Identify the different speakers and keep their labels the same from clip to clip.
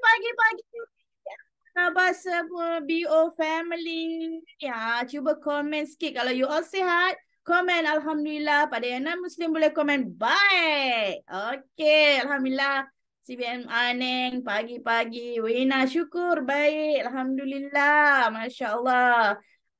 Speaker 1: pagi-pagi. Khabar semua BO family. Ya, cuba komen sikit kalau you all sihat. Komen Alhamdulillah. Pada yang non-Muslim boleh komen baik. Okay, Alhamdulillah. CBM Aneng, pagi-pagi. Wina, syukur. Baik. Alhamdulillah. Masya Allah.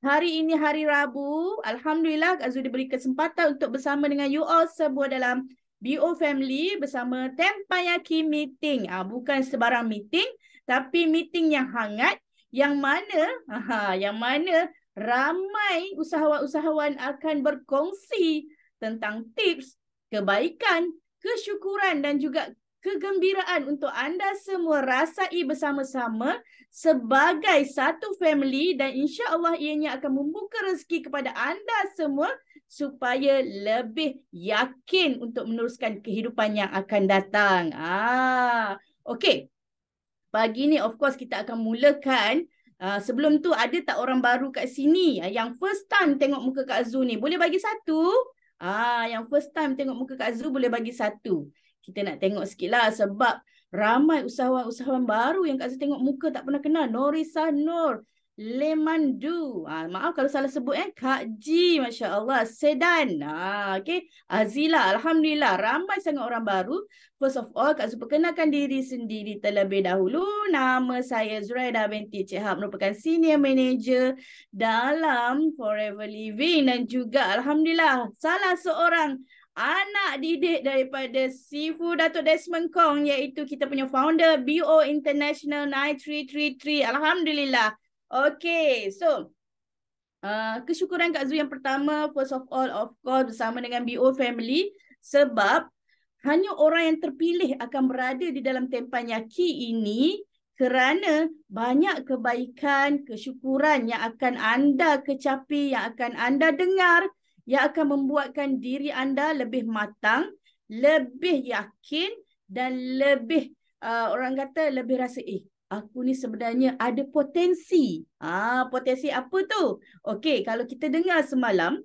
Speaker 1: Hari ini hari Rabu. Alhamdulillah, Kak Zul diberi kesempatan untuk bersama dengan you all semua dalam BO Family bersama Tempayaki Meeting. Ah, bukan sebarang meeting, tapi meeting yang hangat yang mana aha, yang mana ramai usahawan-usahawan akan berkongsi tentang tips, kebaikan, kesyukuran dan juga kegembiraan untuk anda semua rasai bersama-sama sebagai satu family dan insya-Allah ianya akan membuka rezeki kepada anda semua supaya lebih yakin untuk meneruskan kehidupan yang akan datang. Ah, okey. Pagi ni of course kita akan mulakan uh, sebelum tu ada tak orang baru kat sini ah, yang first time tengok muka Kak Zu ni? Boleh bagi satu? Ah, yang first time tengok muka Kak Zu boleh bagi satu. Kita nak tengok sikitlah sebab ramai usahawan-usahawan baru yang Kak Zu tengok muka tak pernah kenal. Norisa Nur, Lemandu. Ha, maaf kalau salah sebut eh. Kak Ji, Masya Allah. Sedan. Ha, ah, okay. Azila, Alhamdulillah. Ramai sangat orang baru. First of all, Kak Su perkenalkan diri sendiri terlebih dahulu. Nama saya Zuraida binti Cik Hab. Merupakan senior manager dalam Forever Living. Dan juga Alhamdulillah, salah seorang anak didik daripada Sifu Datuk Desmond Kong iaitu kita punya founder BO International 9333. Alhamdulillah. Okay, so uh, kesyukuran Kak Zu yang pertama, first of all, of course, bersama dengan BO family sebab hanya orang yang terpilih akan berada di dalam tempat nyaki ini kerana banyak kebaikan, kesyukuran yang akan anda kecapi, yang akan anda dengar, yang akan membuatkan diri anda lebih matang, lebih yakin dan lebih uh, orang kata lebih rasa eh aku ni sebenarnya ada potensi. Ah, potensi apa tu? Okey, kalau kita dengar semalam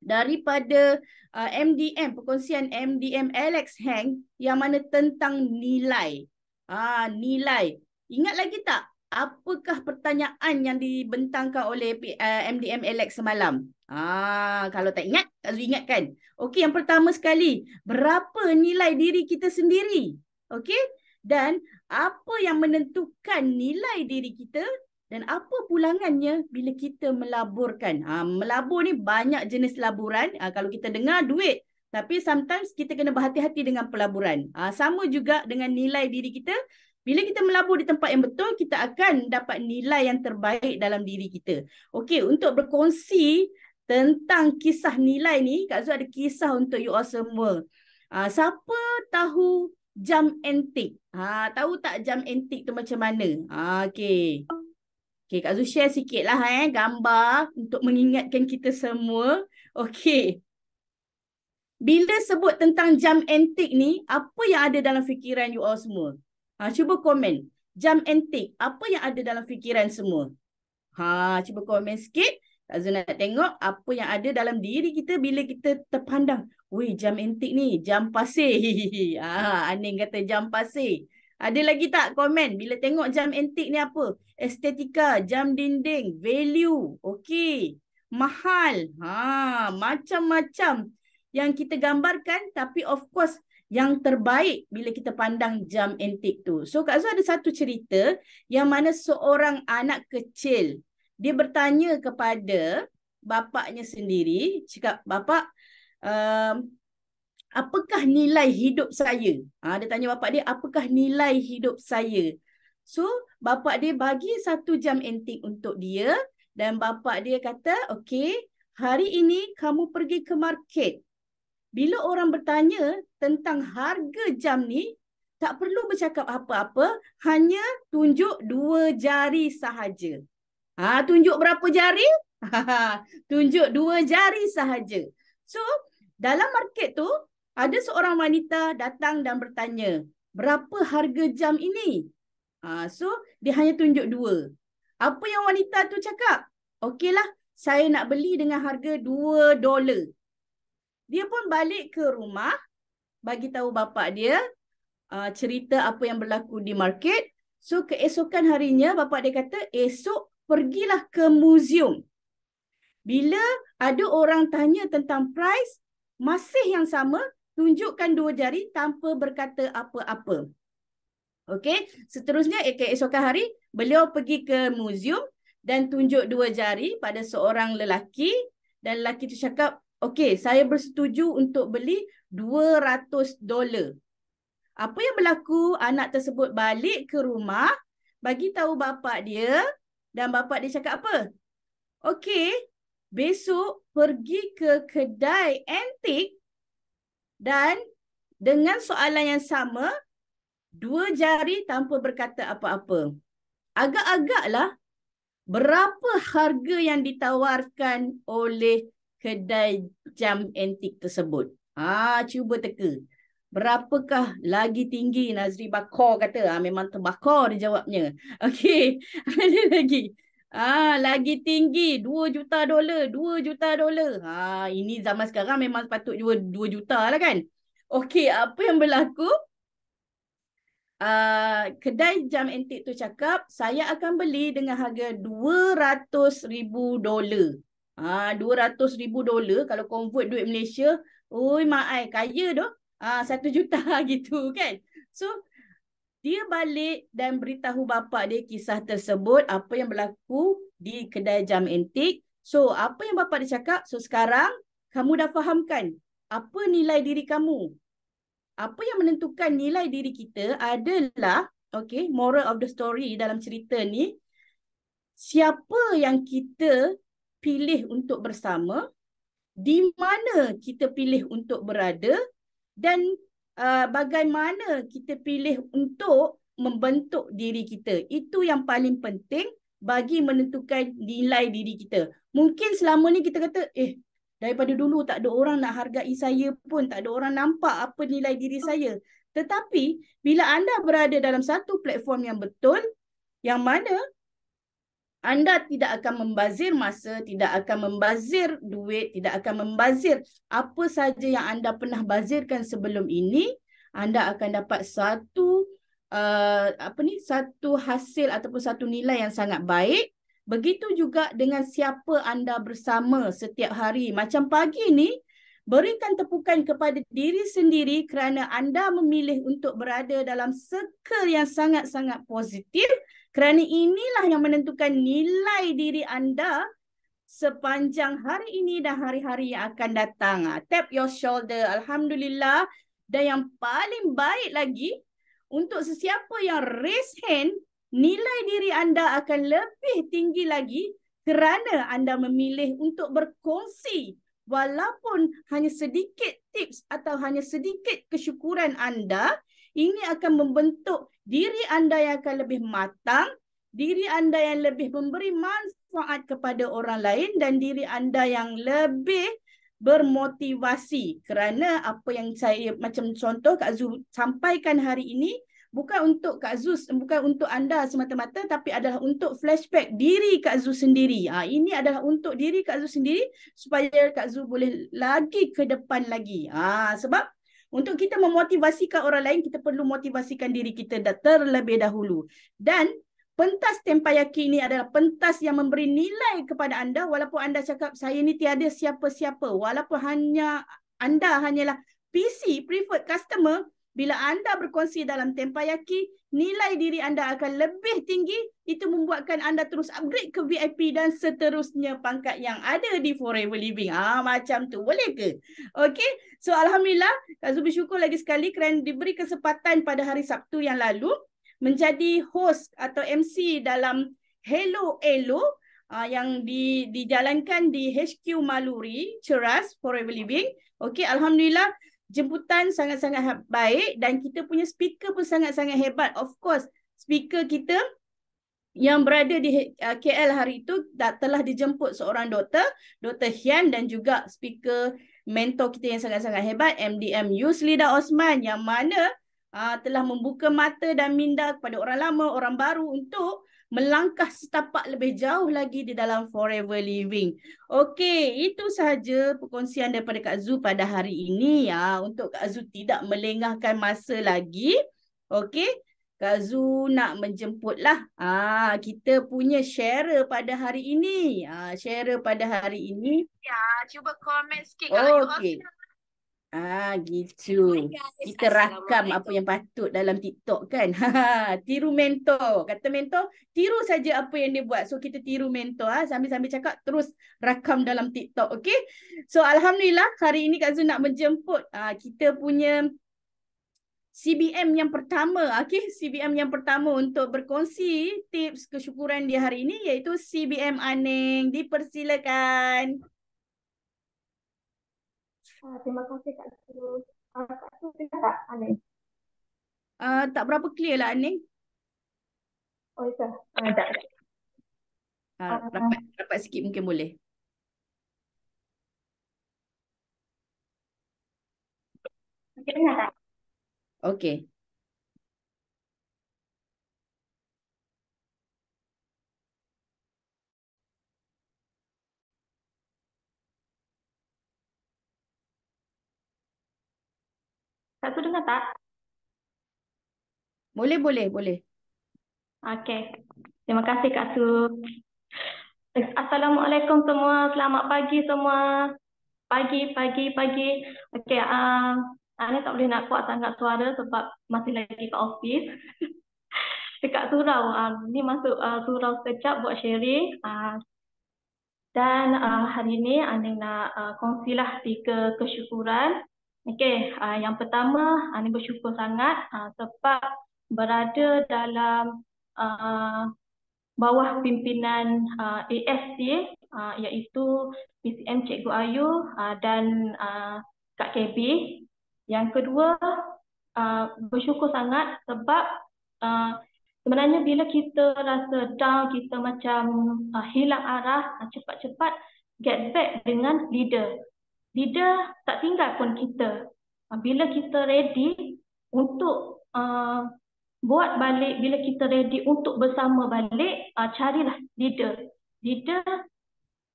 Speaker 1: daripada uh, MDM perkongsian MDM Alex Hang yang mana tentang nilai. Ah, nilai. Ingat lagi tak apakah pertanyaan yang dibentangkan oleh MDM uh, Alex semalam? Ah, kalau tak ingat, kau ingat kan? Okey, yang pertama sekali, berapa nilai diri kita sendiri? Okey? Dan apa yang menentukan nilai diri kita dan apa pulangannya bila kita melaburkan. Ha, melabur ni banyak jenis laburan. Ha, kalau kita dengar duit. Tapi sometimes kita kena berhati-hati dengan pelaburan. Ha, sama juga dengan nilai diri kita. Bila kita melabur di tempat yang betul, kita akan dapat nilai yang terbaik dalam diri kita. Okey, untuk berkongsi tentang kisah nilai ni, Kak Zul ada kisah untuk you all semua. Ha, siapa tahu jam antik. Ha, tahu tak jam antik tu macam mana? Ha, okay. Okay, Kak Zul share sikit lah eh, gambar untuk mengingatkan kita semua. Okay. Bila sebut tentang jam antik ni, apa yang ada dalam fikiran you all semua? Ha, cuba komen. Jam antik, apa yang ada dalam fikiran semua? Ha, cuba komen sikit. Zul nak tengok apa yang ada dalam diri kita bila kita terpandang. Ui, jam antik ni, jam pasir. ah, Aning kata jam pasir. Ada lagi tak komen bila tengok jam antik ni apa? Estetika, jam dinding, value. okay, Mahal. Ha, macam-macam yang kita gambarkan tapi of course yang terbaik bila kita pandang jam antik tu. So Kak Zul ada satu cerita yang mana seorang anak kecil dia bertanya kepada bapaknya sendiri cakap bapak um, apakah nilai hidup saya ha, dia tanya bapak dia apakah nilai hidup saya so bapak dia bagi satu jam antik untuk dia dan bapak dia kata okey hari ini kamu pergi ke market bila orang bertanya tentang harga jam ni tak perlu bercakap apa-apa hanya tunjuk dua jari sahaja Ha, tunjuk berapa jari? tunjuk dua jari sahaja. So, dalam market tu, ada seorang wanita datang dan bertanya, berapa harga jam ini? Ha, so, dia hanya tunjuk dua. Apa yang wanita tu cakap? Okeylah, saya nak beli dengan harga dua dolar. Dia pun balik ke rumah, bagi tahu bapak dia, ha, cerita apa yang berlaku di market. So, keesokan harinya, bapak dia kata, esok pergilah ke museum. Bila ada orang tanya tentang price, masih yang sama, tunjukkan dua jari tanpa berkata apa-apa. Okey, seterusnya esok hari, beliau pergi ke museum dan tunjuk dua jari pada seorang lelaki dan lelaki itu cakap, okey, saya bersetuju untuk beli 200 dolar. Apa yang berlaku, anak tersebut balik ke rumah, bagi tahu bapa dia, dan bapak dia cakap apa? Okey, besok pergi ke kedai antik dan dengan soalan yang sama, dua jari tanpa berkata apa-apa. Agak-agaklah berapa harga yang ditawarkan oleh kedai jam antik tersebut. Ah, cuba teka berapakah lagi tinggi Nazri bakor kata ah memang terbakar dia jawabnya okey ada lagi ah lagi tinggi 2 juta dolar 2 juta dolar ha ah, ini zaman sekarang memang patut jual 2 juta lah kan okey apa yang berlaku ah kedai jam antik tu cakap saya akan beli dengan harga 200,000 dolar. Ah 200,000 dolar kalau convert duit Malaysia, oi mak ai kaya doh. Ah satu juta gitu kan. So dia balik dan beritahu bapa dia kisah tersebut apa yang berlaku di kedai jam antik. So apa yang bapa dia cakap? So sekarang kamu dah fahamkan apa nilai diri kamu? Apa yang menentukan nilai diri kita adalah okay, moral of the story dalam cerita ni siapa yang kita pilih untuk bersama di mana kita pilih untuk berada dan uh, bagaimana kita pilih untuk membentuk diri kita. Itu yang paling penting bagi menentukan nilai diri kita. Mungkin selama ni kita kata eh daripada dulu tak ada orang nak hargai saya pun, tak ada orang nampak apa nilai diri saya. Tetapi bila anda berada dalam satu platform yang betul yang mana anda tidak akan membazir masa, tidak akan membazir duit, tidak akan membazir apa saja yang anda pernah bazirkan sebelum ini, anda akan dapat satu uh, apa ni satu hasil ataupun satu nilai yang sangat baik. Begitu juga dengan siapa anda bersama setiap hari. Macam pagi ni, berikan tepukan kepada diri sendiri kerana anda memilih untuk berada dalam circle yang sangat-sangat positif. Kerana inilah yang menentukan nilai diri anda sepanjang hari ini dan hari-hari yang akan datang. Ah, tap your shoulder. Alhamdulillah. Dan yang paling baik lagi, untuk sesiapa yang raise hand, nilai diri anda akan lebih tinggi lagi kerana anda memilih untuk berkongsi walaupun hanya sedikit tips atau hanya sedikit kesyukuran anda ini akan membentuk diri anda yang akan lebih matang, diri anda yang lebih memberi manfaat kepada orang lain dan diri anda yang lebih bermotivasi kerana apa yang saya macam contoh Kak Zu sampaikan hari ini bukan untuk Kak Zu bukan untuk anda semata-mata tapi adalah untuk flashback diri Kak Zu sendiri. Ha, ini adalah untuk diri Kak Zu sendiri supaya Kak Zu boleh lagi ke depan lagi. Ha, sebab untuk kita memotivasikan orang lain, kita perlu motivasikan diri kita dah terlebih dahulu. Dan pentas tempah yakin ini adalah pentas yang memberi nilai kepada anda walaupun anda cakap saya ni tiada siapa-siapa. Walaupun hanya anda hanyalah PC, preferred customer, bila anda berkongsi dalam tempayaki, nilai diri anda akan lebih tinggi. Itu membuatkan anda terus upgrade ke VIP dan seterusnya pangkat yang ada di Forever Living. Ah macam tu boleh ke? Okey. So alhamdulillah, Kak Zubi syukur lagi sekali kerana diberi kesempatan pada hari Sabtu yang lalu menjadi host atau MC dalam Hello Elo uh, yang di, dijalankan di HQ Maluri Ceras Forever Living. Okey, alhamdulillah jemputan sangat-sangat ha- baik dan kita punya speaker pun sangat-sangat hebat. Of course, speaker kita yang berada di uh, KL hari itu dah telah dijemput seorang doktor, Dr. Hian dan juga speaker mentor kita yang sangat-sangat hebat, MDM Yuslida Osman yang mana uh, telah membuka mata dan minda kepada orang lama, orang baru untuk melangkah setapak lebih jauh lagi di dalam forever living. Okey, itu sahaja perkongsian daripada Kak Zu pada hari ini ya untuk Kak Zu tidak melengahkan masa lagi. Okey, Kak Zu nak menjemputlah ah kita punya share pada hari ini. Ah share pada hari ini. Ya, cuba komen sikit kalau okay. you Ah gitu. Guys, Kita rakam apa yang patut dalam TikTok kan. Ha, tiru mentor. Kata mentor, tiru saja apa yang dia buat. So kita tiru mentor ah ha. sambil-sambil cakap terus rakam dalam TikTok, okey? So alhamdulillah hari ini Kak Zu nak menjemput ah ha, kita punya CBM yang pertama, okey? CBM yang pertama untuk berkongsi tips kesyukuran di hari ini iaitu CBM Aning. Dipersilakan. Uh, tak ah, tak berapa clear lah Aning. Oh, iya. Uh, tak. Uh, rapat, rapat sikit mungkin boleh.
Speaker 2: Okay, Okay. Satu dengar tak?
Speaker 1: Boleh, boleh, boleh.
Speaker 2: Okey. Terima kasih Kak Su. Assalamualaikum semua. Selamat pagi semua. Pagi, pagi, pagi. Okey, uh, um, Ana tak boleh nak kuat sangat suara sebab masih lagi ke office. Dekat surau. Uh, ni masuk uh, surau sekejap buat sharing. Uh, dan uh, hari ini Ana nak uh, kongsilah tiga kesyukuran Okey, uh, yang pertama, Ani ah, uh, bersyukur sangat uh, ah, sebab berada dalam uh, bawah pimpinan uh, ASC uh, iaitu PCM Cikgu Ayu uh, dan uh, Kak KB. Yang kedua, uh, bersyukur sangat sebab uh, sebenarnya bila kita rasa down, kita macam uh, hilang arah, cepat-cepat uh, get back dengan leader leader tak tinggal pun kita. Ah, bila kita ready untuk uh, buat balik, bila kita ready untuk bersama balik, uh, carilah leader. Leader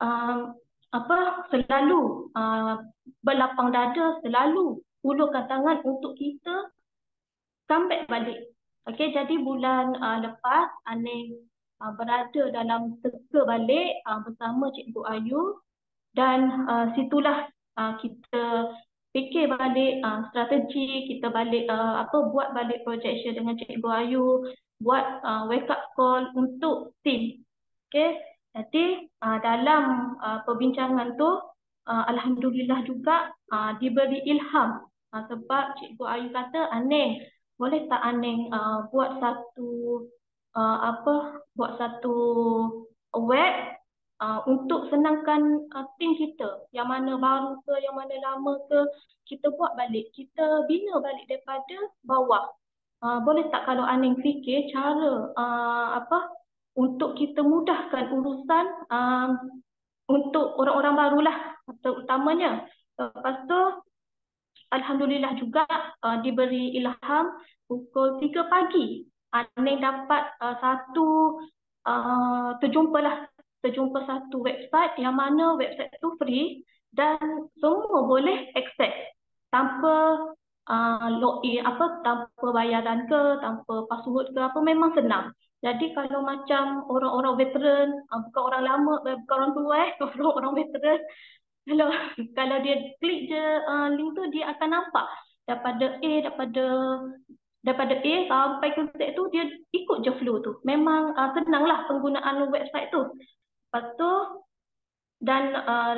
Speaker 2: uh, apa selalu uh, berlapang dada, selalu ulurkan tangan untuk kita comeback balik. Okay, jadi bulan uh, lepas aneh uh, berada dalam teka balik uh, bersama Cikgu Ayu dan uh, situlah uh, kita fikir balik uh, strategi kita balik uh, apa buat balik projection dengan cikgu Ayu buat uh, wake up call untuk team okey jadi uh, dalam uh, perbincangan tu uh, alhamdulillah juga uh, diberi ilham uh, sebab cikgu Ayu kata aneh boleh tak aneh uh, buat satu uh, apa buat satu web Ah, untuk senangkan uh, tim kita yang mana baru ke yang mana lama ke kita buat balik kita bina balik daripada bawah uh, boleh tak kalau aning fikir cara uh, apa untuk kita mudahkan urusan uh, untuk orang-orang barulah terutamanya lepas tu alhamdulillah juga uh, diberi ilham pukul 3 pagi aning dapat uh, satu uh, terjumpalah terjumpa satu website yang mana website tu free dan semua boleh access tanpa uh, login apa tanpa bayaran ke tanpa password ke apa memang senang. Jadi kalau macam orang-orang veteran, uh, bukan orang lama, eh, bukan orang tua eh, orang-orang veteran kalau kalau dia klik je uh, link tu dia akan nampak daripada A daripada daripada A sampai ke Z tu dia ikut je flow tu. Memang uh, senanglah penggunaan website tu. Lepas tu, dan uh,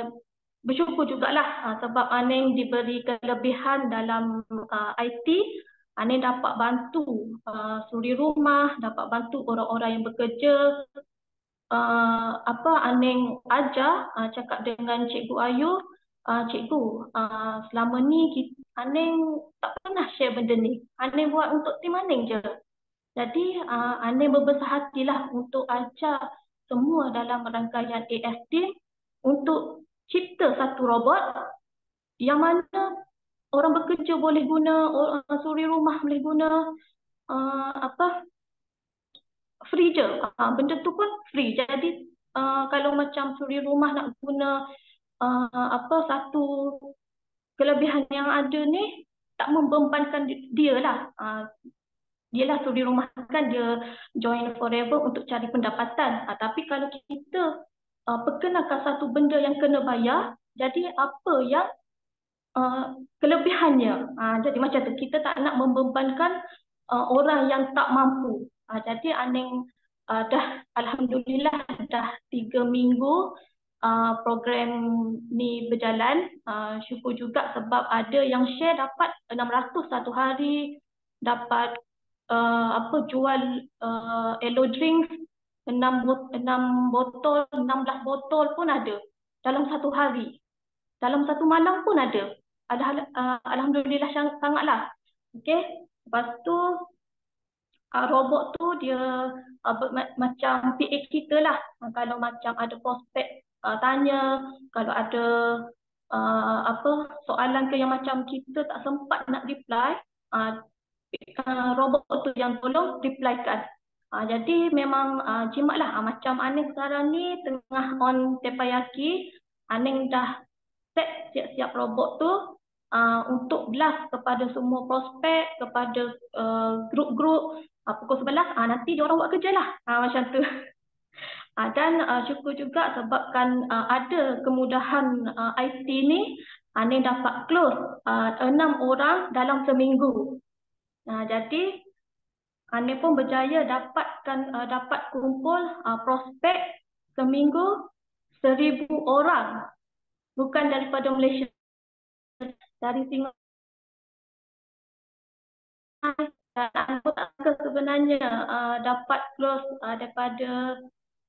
Speaker 2: bersyukur jugalah uh, sebab Anin diberi kelebihan dalam uh, IT. Anin dapat bantu uh, suri rumah, dapat bantu orang-orang yang bekerja. Uh, apa Anin ajar, uh, cakap dengan Cikgu Ayu, uh, Cikgu, uh, selama ni kita, Anin tak pernah share benda ni. Anin buat untuk tim Anin je. Jadi uh, Anin berbesar hatilah untuk ajar semua dalam rangkaian AS untuk cipta satu robot yang mana orang bekerja boleh guna, orang suri rumah boleh guna uh, apa free je. Uh, ah, benda tu pun free. Jadi uh, kalau macam suri rumah nak guna uh, apa satu kelebihan yang ada ni tak membebankan dia lah. Uh, Yelah suri rumah kan dia join forever untuk cari pendapatan. Ha, tapi kalau kita uh, perkenalkan satu benda yang kena bayar, jadi apa yang uh, kelebihannya? Ha, jadi macam tu, kita tak nak membebankan uh, orang yang tak mampu. Ha, jadi Aning uh, dah Alhamdulillah dah tiga minggu uh, program ni berjalan. Uh, syukur juga sebab ada yang share dapat 600 satu hari dapat uh, apa jual uh, Elo drinks bot enam botol enam belas botol pun ada dalam satu hari. Dalam satu malam pun ada. Ada uh, eh, alhamdulillah sangatlah. Okey. Lepas tu uh, robot tu dia uh, ber- macam PA kita lah. Uh, kalau macam ada prospek uh, tanya, kalau ada uh, apa soalan ke yang macam kita tak sempat nak reply, uh, robot tu yang tolong replykan. Uh, jadi memang uh, ha, jimat lah uh, ha, macam Aning sekarang ni tengah on tepayaki Aning dah set siap-siap robot tu uh, untuk blast kepada semua prospek, kepada e, grup-grup uh, uh, pukul 11 uh, nanti diorang buat kerja lah uh, macam tu uh, dan uh, syukur juga sebabkan uh, ada kemudahan uh, IT ni Aning dapat close uh, 6 orang dalam seminggu Nah jadi anda pun berjaya dapatkan uh, dapat kumpul uh, prospek seminggu seribu orang bukan daripada Malaysia dari Singapura. Ah, mm, dan angka sebenarnya uh, dapat close uh, daripada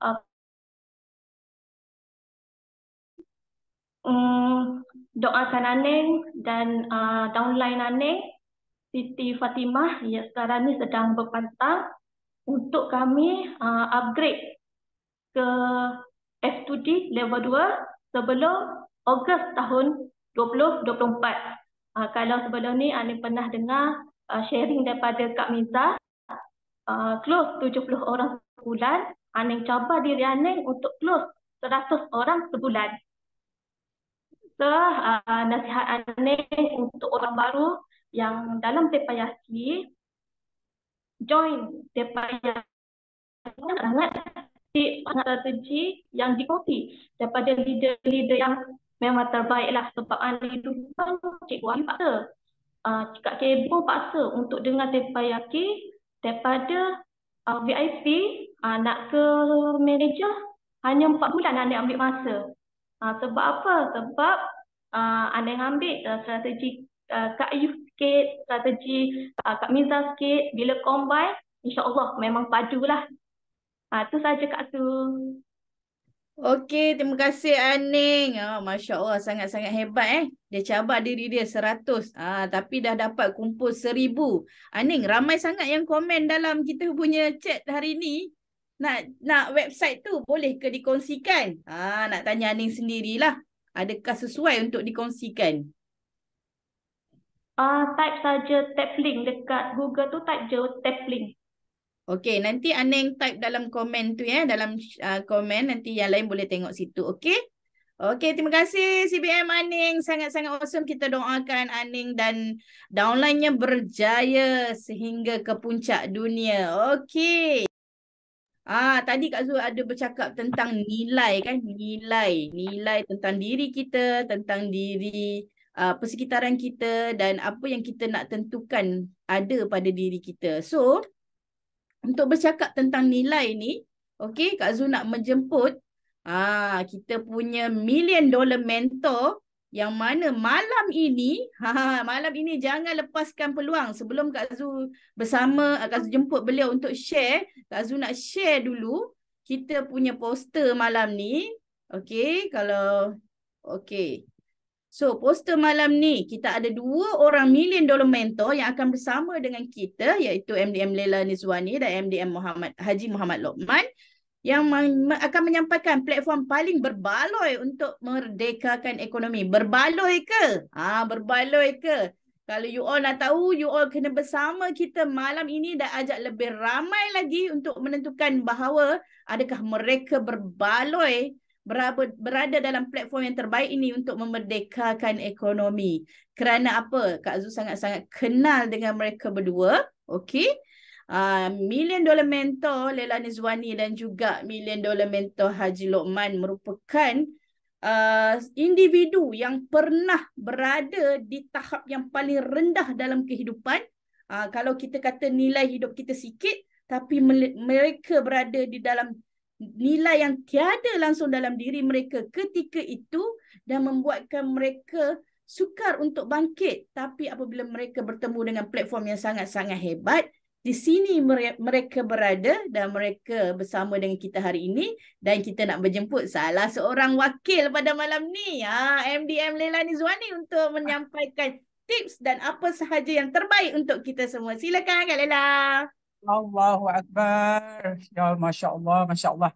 Speaker 2: uh, Um, doakan Aneng dan uh, downline Aneng Siti Fatimah yang sekarang ni sedang berpantang untuk kami uh, upgrade ke F2D level 2 sebelum Ogos tahun 2024. Uh, kalau sebelum ni anda pernah dengar uh, sharing daripada Kak Minta uh, close 70 orang sebulan, anda cuba diri anda untuk close 100 orang sebulan. So, uh, nasihat anda untuk orang baru yang dalam paper Yahki join paper Yahki sangat strategi yang dikopi daripada leader-leader yang memang terbaik lah sebab itu Dupan Cikgu Ali paksa uh, ah, Cikgu Kebo paksa untuk dengar paper Yahki daripada uh, ah, VIP uh, ah, nak ke manager hanya empat bulan anda ambil masa. Uh, sebab apa? Sebab uh, anda ambil uh, strategi uh, Kak Yuh sikit, strategi uh, Kak Miza sikit, bila combine, insya Allah memang padu lah.
Speaker 1: Itu ha, uh, saja Kak Su. Okey, terima kasih Aning. Oh, ah, Masya Allah, sangat-sangat hebat eh. Dia cabar diri dia seratus. Ah, tapi dah dapat kumpul seribu. Aning, ramai sangat yang komen dalam kita punya chat hari ni. Nak nak website tu boleh ke dikongsikan? Ah, nak tanya Aning sendirilah. Adakah sesuai untuk dikongsikan? Ah uh, type saja tap link dekat Google tu type je tap link. Okey, nanti Aning type dalam komen tu ya, dalam uh, komen nanti yang lain boleh tengok situ, okey? Okey, terima kasih CBM Aning. Sangat-sangat awesome. Kita doakan Aning dan downline-nya berjaya sehingga ke puncak dunia. Okey. Ah, tadi Kak Zul ada bercakap tentang nilai kan? Nilai. Nilai tentang diri kita, tentang diri uh, persekitaran kita dan apa yang kita nak tentukan ada pada diri kita. So, untuk bercakap tentang nilai ni, okay, Kak Zu nak menjemput ah uh, kita punya million dollar mentor yang mana malam ini, ha, malam ini jangan lepaskan peluang sebelum Kak Zu bersama, ah, Kak Zu jemput beliau untuk share. Kak Zu nak share dulu kita punya poster malam ni. Okay, kalau okay. So poster malam ni kita ada dua orang million dollar mentor yang akan bersama dengan kita iaitu MDM Lela Nizwani dan MDM Muhammad Haji Muhammad Lokman yang akan menyampaikan platform paling berbaloi untuk merdekakan ekonomi. Berbaloi ke? Ah berbaloi ke? Kalau you all nak tahu, you all kena bersama kita malam ini dan ajak lebih ramai lagi untuk menentukan bahawa adakah mereka berbaloi berapa berada dalam platform yang terbaik ini untuk memerdekakan ekonomi. Kerana apa? Kak Zu sangat-sangat kenal dengan mereka berdua. Okey. Uh, million Dollar Mentor Leila Nizwani dan juga Million Dollar Mentor Haji Lokman merupakan uh, individu yang pernah berada di tahap yang paling rendah dalam kehidupan. Uh, kalau kita kata nilai hidup kita sikit tapi mereka berada di dalam nilai yang tiada langsung dalam diri mereka ketika itu dan membuatkan mereka sukar untuk bangkit tapi apabila mereka bertemu dengan platform yang sangat-sangat hebat di sini mereka berada dan mereka bersama dengan kita hari ini dan kita nak berjemput salah seorang wakil pada malam ni ha MDM Lela Nizwani untuk menyampaikan tips dan apa sahaja
Speaker 3: yang terbaik untuk kita semua silakan Kak Leila Allahu Akbar. Ya Masya Allah, Masya Allah.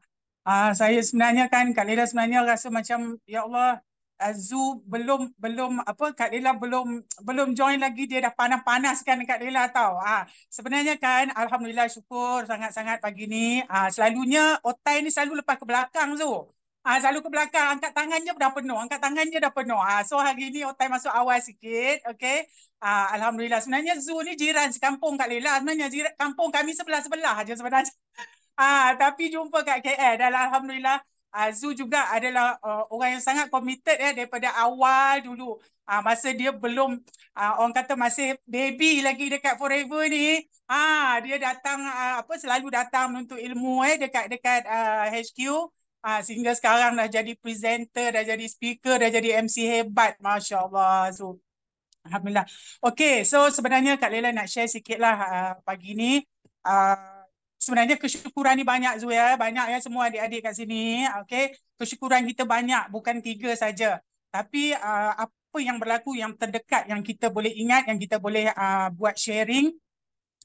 Speaker 3: Uh, saya sebenarnya kan Kak Lila sebenarnya rasa macam Ya Allah Azu belum belum apa Kak Lila belum belum join lagi dia dah panas-panaskan Kak Lila tahu. Ah sebenarnya kan alhamdulillah syukur sangat-sangat pagi ni ah selalunya otai ni selalu lepas ke belakang tu. Ah, selalu ke belakang, angkat tangan je dah penuh. Angkat tangan je dah penuh. Ah, so hari ni otai masuk awal sikit. Okay. Ah, Alhamdulillah. Sebenarnya zoo ni jiran sekampung Kak Lela. Sebenarnya jiran, kampung kami sebelah-sebelah aja sebenarnya. Ah, tapi jumpa kat KL. Dan Alhamdulillah ah, Zoo juga adalah uh, orang yang sangat committed ya, daripada awal dulu. Ah, masa dia belum, ah, orang kata masih baby lagi dekat Forever ni. Ah, dia datang, ah, apa selalu datang untuk ilmu eh, dekat dekat uh, HQ. Ah ha, sehingga sekarang dah jadi presenter, dah jadi speaker, dah jadi MC hebat. Masya Allah. So, Alhamdulillah. Okay, so sebenarnya Kak Lela nak share sikit lah uh, pagi ni. Uh, sebenarnya kesyukuran ni banyak Zul ya. Banyak ya semua adik-adik kat sini. Okay, kesyukuran kita banyak. Bukan tiga saja. Tapi uh, apa yang berlaku yang terdekat yang kita boleh ingat, yang kita boleh uh, buat sharing.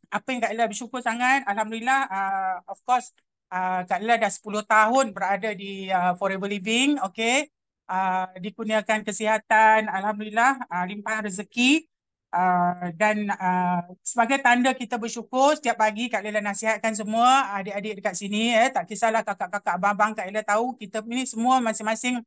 Speaker 3: Apa yang Kak Lela bersyukur sangat. Alhamdulillah, uh, of course, Ah, Kak Lila dah 10 tahun berada di uh, Forever Living. Okay. Uh, ah, dikurniakan kesihatan, Alhamdulillah, uh, limpahan rezeki. Uh, dan uh, sebagai tanda kita bersyukur, setiap pagi Kak Lila nasihatkan semua adik-adik dekat sini. Eh. Tak kisahlah kakak-kakak, abang-abang Kak Lila tahu kita ini semua masing-masing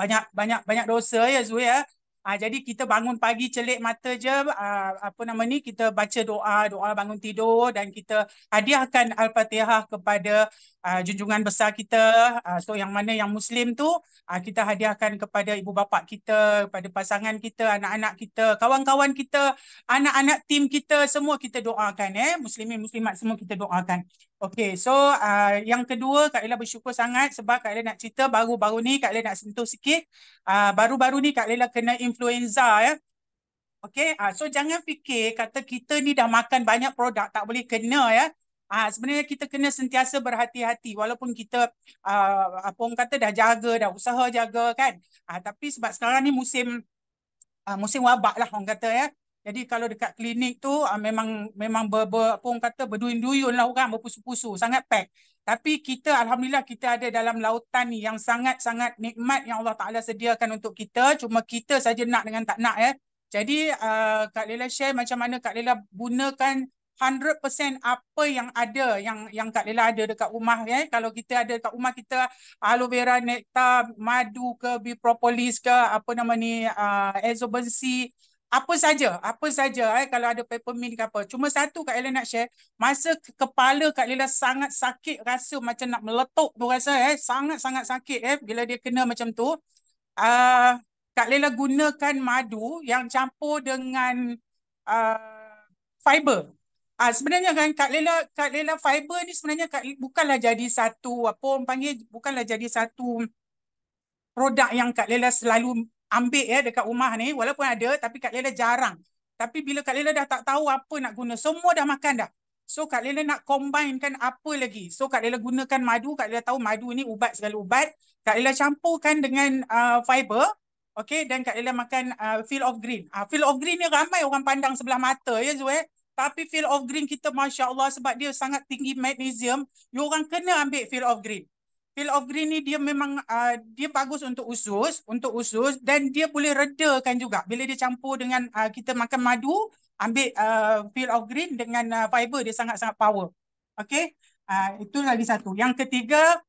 Speaker 3: banyak banyak banyak dosa ya Zui ya. Ah jadi kita bangun pagi celik mata je ah, apa nama ni kita baca doa doa bangun tidur dan kita hadiahkan al-Fatihah kepada uh, junjungan besar kita. Uh, so yang mana yang Muslim tu uh, kita hadiahkan kepada ibu bapa kita, kepada pasangan kita, anak-anak kita, kawan-kawan kita, anak-anak tim kita, semua kita doakan. Eh? Muslimin, Muslimat semua kita doakan. Okay, so uh, yang kedua Kak Lela bersyukur sangat sebab Kak Lela nak cerita baru-baru ni Kak Lela nak sentuh sikit. Uh, baru-baru ni Kak Lela kena influenza ya. Eh? Okay, uh, so jangan fikir kata kita ni dah makan banyak produk tak boleh kena ya. Eh? Ah sebenarnya kita kena sentiasa berhati-hati walaupun kita uh, apa orang kata dah jaga dah usaha jaga kan. Ah tapi sebab sekarang ni musim uh, musim wabak lah orang kata ya. Jadi kalau dekat klinik tu uh, memang memang ber, ber apa orang kata berduyun-duyun lah orang berpusu-pusu sangat pek. Tapi kita alhamdulillah kita ada dalam lautan ni yang sangat-sangat nikmat yang Allah Taala sediakan untuk kita cuma kita saja nak dengan tak nak ya. Jadi uh, Kak Lela share macam mana Kak Lela gunakan 100% apa yang ada yang yang Kak Lela ada dekat rumah ya. Kalau kita ada dekat rumah kita aloe vera, nectar, madu ke, bee propolis ke, apa nama ni, uh, exobensi, apa saja, apa saja eh, kalau ada peppermint ke apa. Cuma satu Kak Lila nak share, masa kepala Kak Lila sangat sakit rasa macam nak meletup tu rasa eh, ya. sangat-sangat sakit eh, bila dia kena macam tu. Uh, Kak Lila gunakan madu yang campur dengan uh, fiber Ah ha, sebenarnya kan Kak Lela Kak Lela fiber ni sebenarnya Kak Lela, bukanlah jadi satu apa orang panggil bukanlah jadi satu produk yang Kak Lela selalu ambil ya dekat rumah ni walaupun ada tapi Kak Lela jarang. Tapi bila Kak Lela dah tak tahu apa nak guna, semua dah makan dah. So Kak Lela nak combinekan apa lagi? So Kak Lela gunakan madu, Kak Lela tahu madu ni ubat segala ubat. Kak Lela campurkan dengan uh, fiber. Okay, dan Kak Lela makan uh, Feel of Green. Ah uh, Feel of Green ni ramai orang pandang sebelah mata ya Zul eh? tapi field of green kita masya Allah sebab dia sangat tinggi magnesium, you orang kena ambil field of green. Field of green ni dia memang uh, dia bagus untuk usus, untuk usus dan dia boleh redakan juga. Bila dia campur dengan uh, kita makan madu, ambil uh, field of green dengan uh, fiber dia sangat-sangat power. Okay, uh, itu lagi satu. Yang ketiga,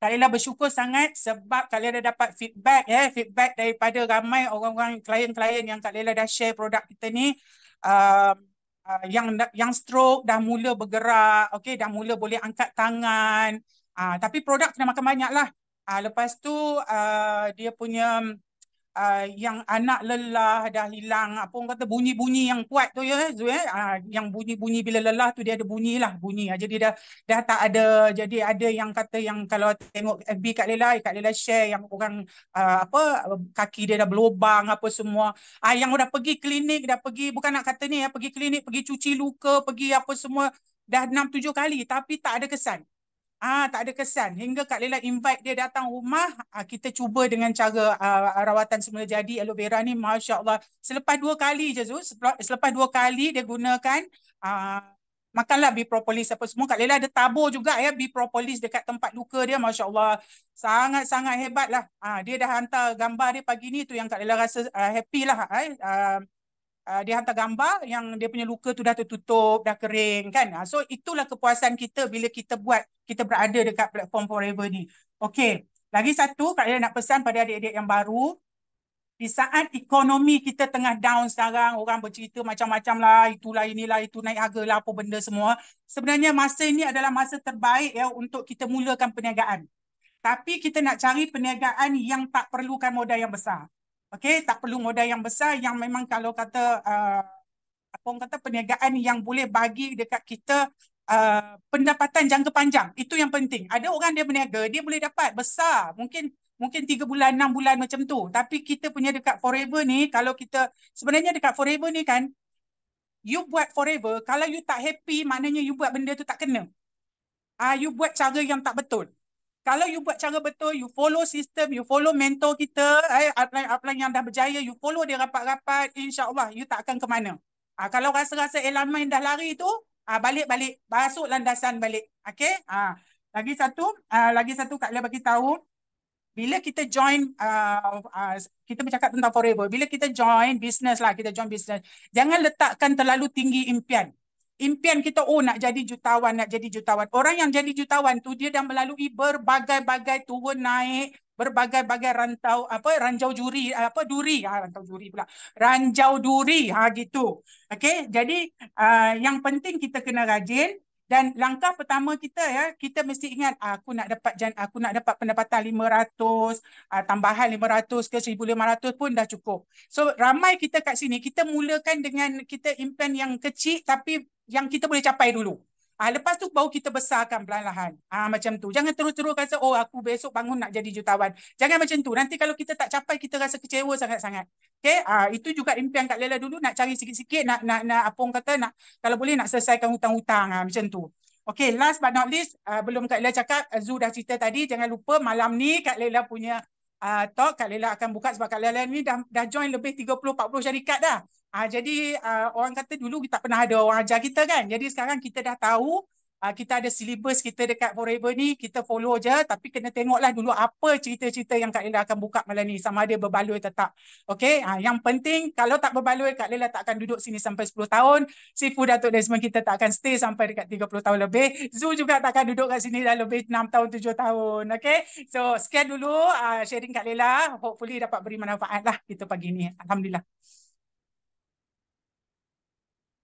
Speaker 3: Kalila bersyukur sangat sebab Kalila dah dapat feedback ya, eh, feedback daripada ramai orang-orang klien-klien yang Kalila dah share produk kita ni. Uh, Ah, yang yang stroke dah mula bergerak, okay, dah mula boleh angkat tangan. Uh, tapi produk kena makan banyaklah. lah. Uh, lepas tu uh, dia punya Ah, yang anak lelah dah hilang apa orang kata bunyi-bunyi yang kuat tu ya Zul ya? uh, yang bunyi-bunyi bila lelah tu dia ada bunyi lah bunyi jadi dah dah tak ada jadi ada yang kata yang kalau tengok FB Kak Lela Kak Lela share yang orang uh, apa kaki dia dah berlubang apa semua uh, yang dah pergi klinik dah pergi bukan nak kata ni ya pergi klinik pergi cuci luka pergi apa semua dah 6 7 kali tapi tak ada kesan Ah tak ada kesan. Hingga Kak Lela invite dia datang rumah, ah, kita cuba dengan cara ah, rawatan semula jadi aloe vera ni Masya Allah. Selepas dua kali je Zul, selepas dua kali dia gunakan ah, makanlah bi apa semua. Kak Lela ada tabur juga ya bi dekat tempat luka dia Masya Allah. Sangat-sangat hebat lah. Ah, dia dah hantar gambar dia pagi ni tu yang Kak Lela rasa ah, happy lah. Eh. Ah, uh, dia hantar gambar yang dia punya luka tu dah tertutup, dah kering kan. Ah, so itulah kepuasan kita bila kita buat, kita berada dekat platform Forever ni. Okay, lagi satu Kak Lila nak pesan pada adik-adik yang baru. Di saat ekonomi kita tengah down sekarang, orang bercerita macam-macam lah, itulah inilah, itu naik harga lah, apa benda semua. Sebenarnya masa ini adalah masa terbaik ya untuk kita mulakan perniagaan. Tapi kita nak cari perniagaan yang tak perlukan modal yang besar. Okey, tak perlu modal yang besar yang memang kalau kata uh, apa orang kata perniagaan yang boleh bagi dekat kita uh, pendapatan jangka panjang. Itu yang penting. Ada orang dia berniaga, dia boleh dapat besar. Mungkin mungkin 3 bulan, 6 bulan macam tu. Tapi kita punya dekat forever ni, kalau kita sebenarnya dekat forever ni kan, you buat forever, kalau you tak happy, maknanya you buat benda tu tak kena. Uh, you buat cara yang tak betul kalau you buat cara betul, you follow sistem, you follow mentor kita, eh, upline-upline yang dah berjaya, you follow dia rapat-rapat, insyaAllah you tak akan ke mana. Ha, kalau rasa-rasa elemen dah lari tu, ha, balik-balik, masuk landasan balik. Okay? Ha, ah, lagi satu, uh, lagi satu Kak Le bagi tahu, bila kita join, uh, uh, kita bercakap tentang forever, bila kita join business lah, kita join business, jangan letakkan terlalu tinggi impian impian kita oh nak jadi jutawan nak jadi jutawan orang yang jadi jutawan tu dia dah melalui berbagai-bagai turun naik berbagai-bagai rantau apa ranjau juri apa duri ha, rantau juri pula ranjau duri ha gitu okey jadi uh, yang penting kita kena rajin dan langkah pertama kita ya kita mesti ingat ah, aku nak dapat aku nak dapat pendapatan 500 ah, tambahan 500 ke 1500 pun dah cukup so ramai kita kat sini kita mulakan dengan kita implan yang kecil tapi yang kita boleh capai dulu Ah ha, lepas tu baru kita besarkan perlahan-lahan. Ah ha, macam tu. Jangan terus-terus kata oh aku besok bangun nak jadi jutawan. Jangan macam tu. Nanti kalau kita tak capai kita rasa kecewa sangat-sangat. Okey? ha, ah, itu juga impian Kak Lela dulu nak cari sikit-sikit nak nak nak apung kata nak kalau boleh nak selesaikan hutang-hutang ah ha, macam tu. Okey, last but not least uh, belum Kak Lela cakap ah, Zu dah cerita tadi jangan lupa malam ni Kak Lela punya uh, talk Kak Lela akan buka sebab Kak Lela ni dah dah join lebih 30 40 syarikat dah. Ah jadi uh, orang kata dulu kita tak pernah ada orang ajar kita kan. Jadi sekarang kita dah tahu uh, kita ada silibus kita dekat Forever ni, kita follow je tapi kena tengoklah dulu apa cerita-cerita yang Kak Lela akan buka malam ni sama ada berbaloi atau tak. Okay? Ah yang penting kalau tak berbaloi Kak Lela tak akan duduk sini sampai 10 tahun. Sifu Datuk Desmond kita tak akan stay sampai dekat 30 tahun lebih. Zu juga tak akan duduk kat sini dah lebih 6 tahun 7 tahun. Okay? So sekian dulu uh, sharing Kak Lela. Hopefully dapat beri manfaat lah kita pagi ni. Alhamdulillah.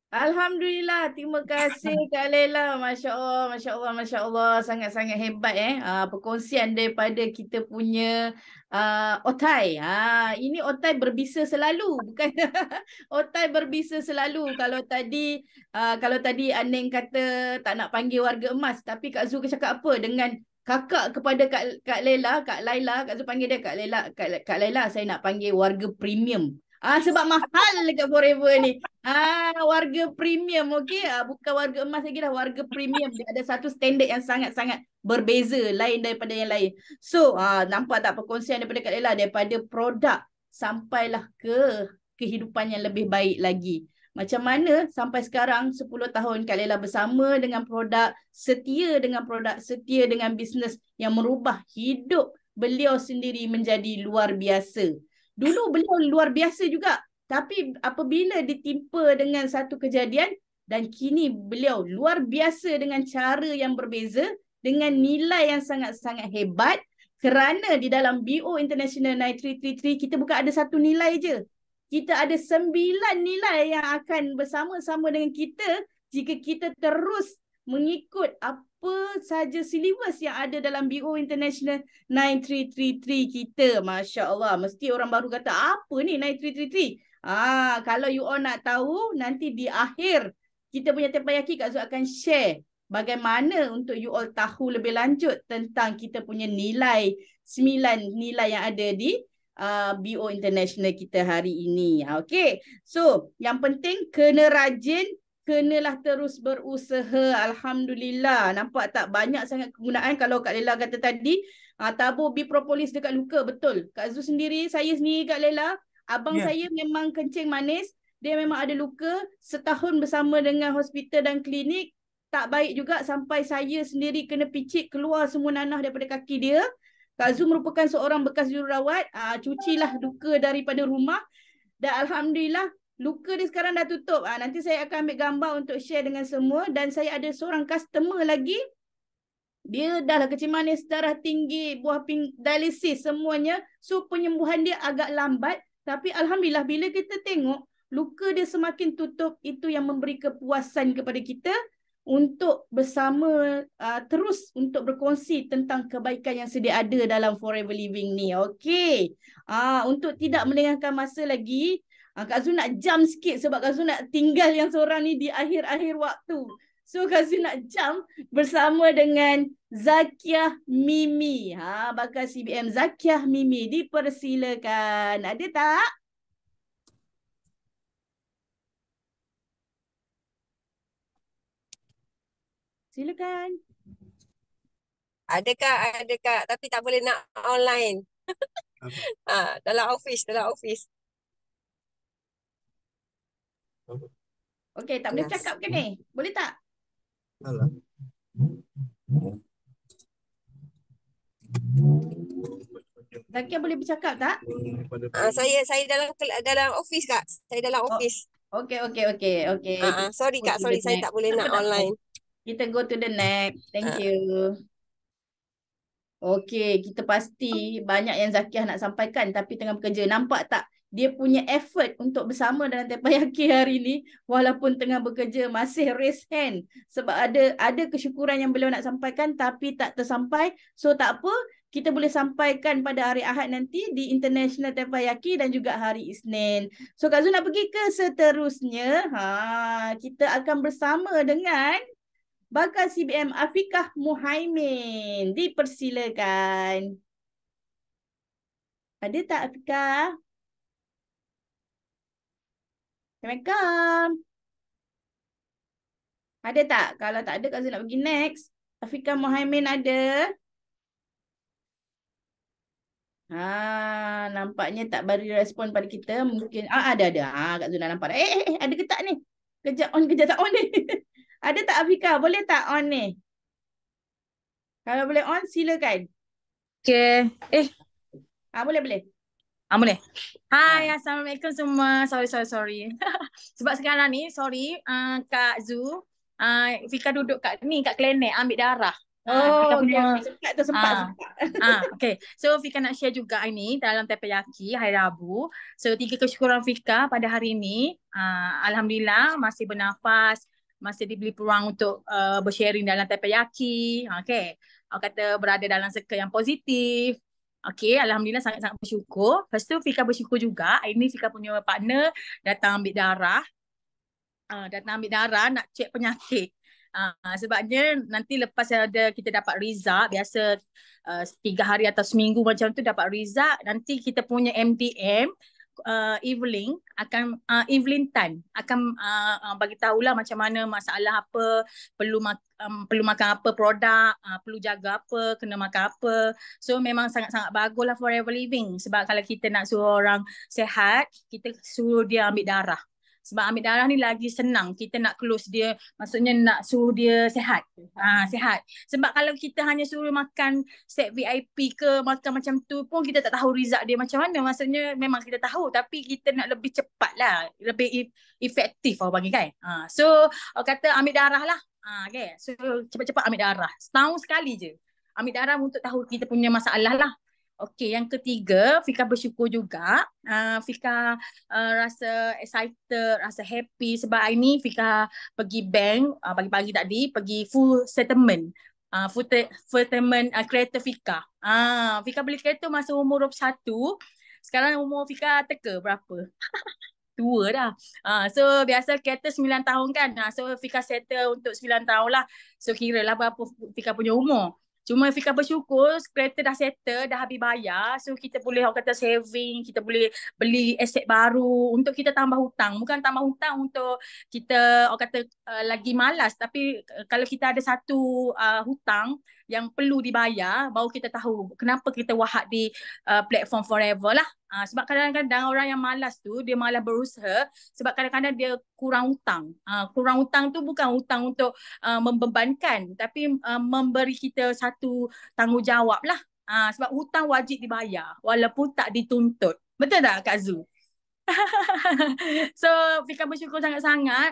Speaker 1: Alhamdulillah, terima kasih Kak Lela, Masya Allah, Masya Allah, Masya Allah. Sangat-sangat hebat eh. Uh, perkongsian daripada kita punya uh, otai. Uh, ini otai berbisa selalu. Bukan otai berbisa selalu. Kalau tadi uh, kalau tadi Aneng kata tak nak panggil warga emas. Tapi Kak Zul cakap apa dengan kakak kepada Kak, Kak Lela, Kak Laila. Kak Zul panggil dia Kak Lela, Kak, Kak Leila, saya nak panggil warga premium. Ah sebab mahal dekat Forever ni. Ah warga premium okey, ah, bukan warga emas lagi dah, warga premium dia ada satu standard yang sangat-sangat berbeza lain daripada yang lain. So, ah nampak tak perkongsian daripada Kak Lela daripada produk sampailah ke kehidupan yang lebih baik lagi. Macam mana sampai sekarang 10 tahun Kak Lela bersama dengan produk, setia dengan produk, setia dengan bisnes yang merubah hidup beliau sendiri menjadi luar biasa dulu beliau luar biasa juga tapi apabila ditimpa dengan satu kejadian dan kini beliau luar biasa dengan cara yang berbeza dengan nilai yang sangat-sangat hebat kerana di dalam BO International 9333 kita bukan ada satu nilai je kita ada sembilan nilai yang akan bersama-sama dengan kita jika kita terus mengikut apa saja silibus yang ada dalam BO International 9333 kita. Masya Allah. Mesti orang baru kata apa ni 9333? Ah, kalau you all nak tahu nanti di akhir kita punya tepayaki Kak Zul akan share bagaimana untuk you all tahu lebih lanjut tentang kita punya nilai sembilan nilai yang ada di uh, ah, BO International kita hari ini. Okay. So yang penting kena rajin, kenalah terus berusaha. Alhamdulillah. Nampak tak banyak sangat kegunaan kalau Kak Lela kata tadi. Uh, tabur bipropolis dekat luka. Betul. Kak Zu sendiri, saya sendiri Kak Lela. Abang yeah. saya memang kencing manis. Dia memang ada luka. Setahun bersama dengan hospital dan klinik. Tak baik juga sampai saya sendiri kena picit keluar semua nanah daripada kaki dia. Kak Zu merupakan seorang bekas jururawat. Uh, cucilah luka daripada rumah. Dan Alhamdulillah Luka dia sekarang dah tutup. Ha, nanti saya akan ambil gambar untuk share dengan semua. Dan saya ada seorang customer lagi. Dia dah lah kecil manis, darah tinggi, buah pink, dialisis semuanya. So penyembuhan dia agak lambat. Tapi Alhamdulillah bila kita tengok luka dia semakin tutup. Itu yang memberi kepuasan kepada kita untuk bersama uh, terus untuk berkongsi tentang kebaikan yang sedia ada dalam Forever Living ni. Okay. Uh, ah, untuk tidak melengahkan masa lagi, Ah, kak Zul nak jump sikit sebab Kak Zul nak tinggal yang seorang ni di akhir-akhir waktu. So Kak Zul nak jump bersama dengan Zakia Mimi. Ha, bakal CBM Zakia Mimi dipersilakan. Ada tak?
Speaker 4: Silakan. Ada kak, ada kak. Tapi tak boleh nak online. ha, dalam office, dalam office.
Speaker 1: Okey, tak boleh cakap ke ni? Boleh tak? Alah. Zaki boleh bercakap tak? Uh, saya saya dalam dalam ofis kak. Saya dalam ofis. Oh, okay okay okay
Speaker 5: okay.
Speaker 4: Uh, ah, uh, ah. sorry kak, sorry saya next. tak boleh nak online.
Speaker 1: Kita go to the next. Thank uh. you. Okay, kita pasti banyak yang Zakiah nak sampaikan tapi tengah bekerja. Nampak tak dia punya effort untuk bersama dalam tempah Yaki hari ni walaupun tengah bekerja masih raise hand sebab ada ada kesyukuran yang beliau nak sampaikan tapi tak tersampai so tak apa kita boleh sampaikan pada hari Ahad nanti di International Tempah Yaki dan juga hari Isnin. So Kak Zul nak pergi ke seterusnya. Ha, kita akan bersama dengan bakal CBM Afiqah Muhaimin. Dipersilakan. Ada tak Afiqah? Assalamualaikum. Ada tak? Kalau tak ada, Kak Zul nak pergi next. Afika Mohaimin ada. Ha, nampaknya tak beri respon pada kita. Mungkin ah, ada ada. Ah, Kak Zul dah nampak. Eh, eh, eh, ada ke tak ni? Kejap on, kejap tak on ni. ada tak Afika? Boleh tak on ni? Kalau boleh on, silakan. Okay. Eh. Ah, boleh, boleh.
Speaker 6: Ah, boleh. Hai, ah. Assalamualaikum semua. Sorry, sorry, sorry. Sebab sekarang ni, sorry, uh, Kak Zu, uh, ah, Fika duduk kat ni, kat klinik, ambil darah. Oh, uh, punya... Ya, sempat tu, sempat. Ah, uh, uh, okay. So, Fika nak share juga ini dalam Tepeyaki, hari Rabu. So, tiga kesyukuran Fika pada hari ini. Uh, Alhamdulillah, masih bernafas, masih dibeli peluang untuk uh, bersharing dalam Tepeyaki. Okay. Aku kata berada dalam circle yang positif. Okay, Alhamdulillah sangat-sangat bersyukur. Lepas tu Fika bersyukur juga. Ini Fika punya partner datang ambil darah. Uh, datang ambil darah nak cek penyakit. Uh, sebabnya nanti lepas ada kita dapat result biasa uh, tiga hari atau seminggu macam tu dapat result nanti kita punya MDM uh, Evelyn akan uh, Evelyn Tan akan uh, uh, bagi tahulah macam mana masalah apa perlu ma- um, perlu makan apa produk uh, perlu jaga apa kena makan apa so memang sangat-sangat baguslah forever living sebab kalau kita nak suruh orang sehat kita suruh dia ambil darah sebab ambil darah ni lagi senang kita nak close dia maksudnya nak suruh dia sihat ha sehat sebab kalau kita hanya suruh makan set VIP ke makan macam tu pun kita tak tahu result dia macam mana maksudnya memang kita tahu tapi kita nak lebih cepat lah lebih e- efektif orang bagi kan ha so orang kata ambil darah lah ha okay. so cepat-cepat ambil darah setahun sekali je ambil darah untuk tahu kita punya masalah lah Okey, yang ketiga, Fika bersyukur juga. Uh, Fika uh, rasa excited, rasa happy sebab hari ni Fika pergi bank uh, pagi-pagi tadi, pergi full settlement. Uh, full, full settlement uh, kereta Fika. Uh, Fika beli kereta masa umur 21. Sekarang umur Fika teka berapa? Tua dah. Uh, so biasa kereta 9 tahun kan. Uh, so Fika settle untuk 9 tahun lah. So kira lah berapa Fika punya umur. Cuma Fika bersyukur kereta dah settle, dah habis bayar. So kita boleh orang kata saving, kita boleh beli aset baru untuk kita tambah hutang. Bukan tambah hutang untuk kita orang kata uh, lagi malas. Tapi uh, kalau kita ada satu uh, hutang, yang perlu dibayar baru kita tahu kenapa kita wahak di uh, platform forever lah. Uh, sebab kadang-kadang orang yang malas tu dia malah berusaha sebab kadang-kadang dia kurang hutang. Uh, ah, kurang hutang tu bukan hutang untuk uh, membebankan tapi uh, memberi kita satu tanggungjawab lah. Uh, sebab hutang wajib dibayar walaupun tak dituntut. Betul tak Kak Zu? so Fika bersyukur sangat-sangat.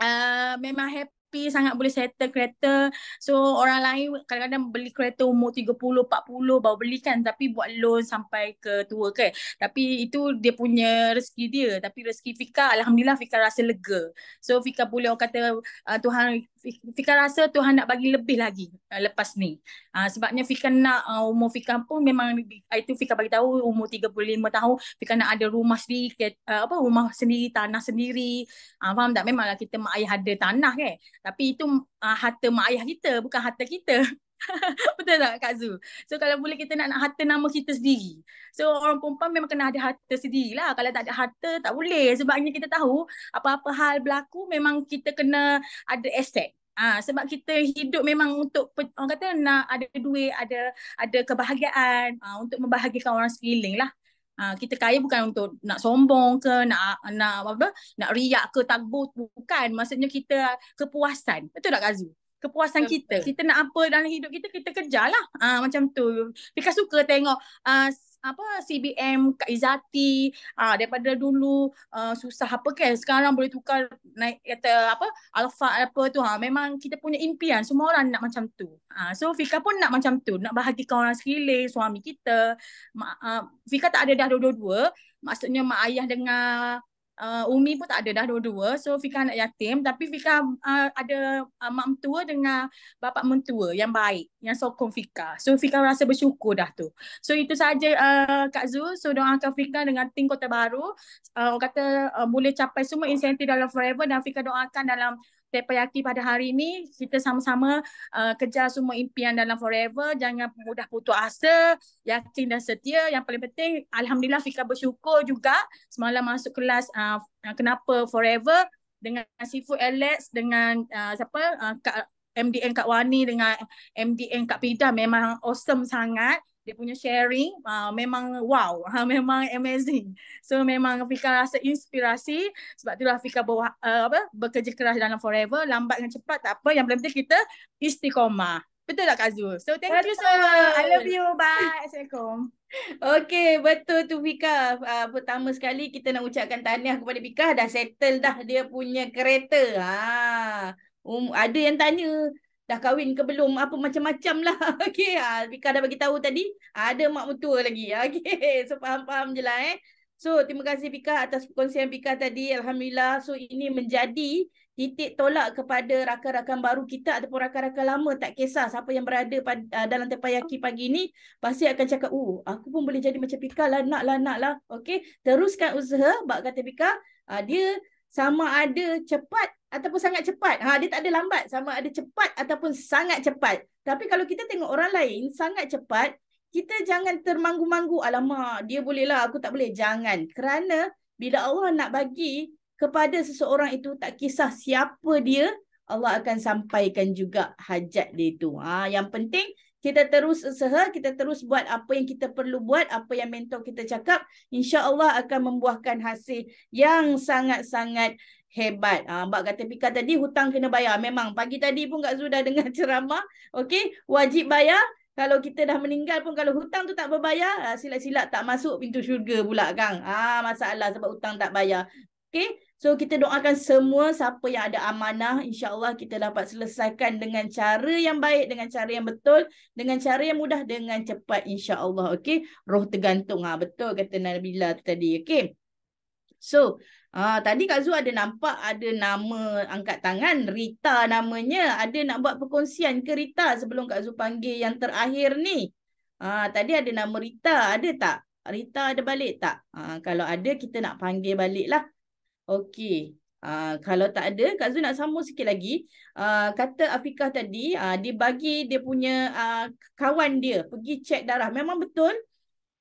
Speaker 6: Uh, memang happy happy sangat boleh settle kereta. So orang lain kadang-kadang beli kereta umur 30, 40 baru beli kan. Tapi buat loan sampai ke tua kan. Tapi itu dia punya rezeki dia. Tapi rezeki Fika, Alhamdulillah Fika rasa lega. So Fika boleh orang kata uh, Tuhan, Fika rasa Tuhan nak bagi lebih lagi uh, lepas ni. Uh, sebabnya Fika nak uh, umur Fika pun memang itu Fika bagi tahu umur 35 tahun Fika nak ada rumah sendiri, uh, apa rumah sendiri, tanah sendiri. Uh, faham tak? Memanglah kita mak ayah ada tanah kan. Tapi itu uh, harta mak ayah kita, bukan harta kita. Betul tak Kak Zu? So kalau boleh kita nak, nak harta nama kita sendiri. So orang perempuan memang kena ada harta sendiri lah. Kalau tak ada harta tak boleh. Sebabnya kita tahu apa-apa hal berlaku memang kita kena ada aset. Ha, ah, sebab kita hidup memang untuk orang kata nak ada duit, ada ada kebahagiaan ha, untuk membahagikan orang sekeliling lah. Ha, kita kaya bukan untuk nak sombong ke, nak nak apa, nak riak ke, takbur. Bukan. Maksudnya kita kepuasan. Betul tak Kak Zul? kepuasan Betul. kita. Kita nak apa dalam hidup kita, kita kejarlah. Ah uh, macam tu. Fika suka tengok uh, apa CBM Kak Izati uh, daripada dulu uh, susah apa kan sekarang boleh tukar naik kata apa alfa apa tu ha memang kita punya impian semua orang nak macam tu. Ah so Fika pun nak macam tu, nak bahagi kawan orang sekeliling, suami kita. Mak, uh, Fika tak ada dah dua-dua. Maksudnya mak ayah dengan uh, Umi pun tak ada dah dua-dua so Fika anak yatim tapi Fika uh, ada uh, mak mentua dengan bapak mentua yang baik yang sokong Fika so Fika rasa bersyukur dah tu so itu saja uh, Kak Zul so doakan Fika dengan tim Kota Baru uh, kata uh, boleh capai semua insentif dalam forever dan Fika doakan dalam saya Tepayaki pada hari ini kita sama-sama uh, kejar semua impian dalam forever jangan mudah putus asa yakin dan setia yang paling penting alhamdulillah Fika bersyukur juga semalam masuk kelas uh, kenapa forever dengan Sifu Alex dengan uh, siapa uh, Kak MDN Kak Wani dengan MDN Kak Pida memang awesome sangat dia punya sharing uh, memang wow ha, memang amazing so memang Fika rasa inspirasi sebab itulah Fika bawa, uh, apa, bekerja keras dalam forever lambat dengan cepat tak apa yang penting kita istiqomah Betul tak Kak Zul? So thank betul. you so much. I love you. Bye. Assalamualaikum. Okay betul tu
Speaker 1: Fika uh, Pertama sekali kita nak ucapkan tahniah kepada Fika Dah settle dah dia punya kereta ha. Um, ada yang tanya dah kahwin ke belum apa macam-macam lah okey ha, Fika dah bagi tahu tadi ada mak mutua lagi okey so faham-faham je lah eh so terima kasih Fika atas perkongsian Fika tadi Alhamdulillah so ini menjadi titik tolak kepada rakan-rakan baru kita ataupun rakan-rakan lama tak kisah siapa yang berada pada, ah, dalam tempat yaki pagi ni pasti akan cakap oh aku pun boleh jadi macam Fika lah nak lah nak lah okey teruskan usaha bak kata Fika ah, dia sama ada cepat ataupun sangat cepat. Ha, dia tak ada lambat sama ada cepat ataupun sangat cepat. Tapi kalau kita tengok orang lain sangat cepat, kita jangan termanggu-manggu. Alamak, dia boleh lah, aku tak boleh. Jangan. Kerana bila Allah nak bagi kepada seseorang itu, tak kisah siapa dia, Allah akan sampaikan juga hajat dia itu. Ha, yang penting, kita terus usaha, kita terus buat apa yang kita perlu buat, apa yang mentor kita cakap, insya Allah akan membuahkan hasil yang sangat-sangat hebat. Ah, Mbak kata Pika tadi hutang kena bayar. Memang pagi tadi pun Kak Zul dah dengar ceramah. Okey, wajib bayar. Kalau kita dah meninggal pun kalau hutang tu tak berbayar, ah, silap-silap tak masuk pintu syurga pula kang. Ah, masalah sebab hutang tak bayar. Okey, So kita doakan semua siapa yang ada amanah insya-Allah kita dapat selesaikan dengan cara yang baik dengan cara yang betul dengan cara yang mudah dengan cepat insya-Allah okey roh tergantung ah betul kata Nabila tadi okey So Ah, tadi Kak Zu ada nampak ada nama angkat tangan Rita namanya. Ada nak buat perkongsian ke Rita sebelum Kak Zu panggil yang terakhir ni? Ah, tadi ada nama Rita, ada tak? Rita ada balik tak? Ah, kalau ada kita nak panggil baliklah. Okey. Ah, kalau tak ada Kak Zu nak sambung sikit lagi. Ah, kata Afikah tadi ah, dia bagi dia punya ah, kawan dia pergi cek darah. Memang betul.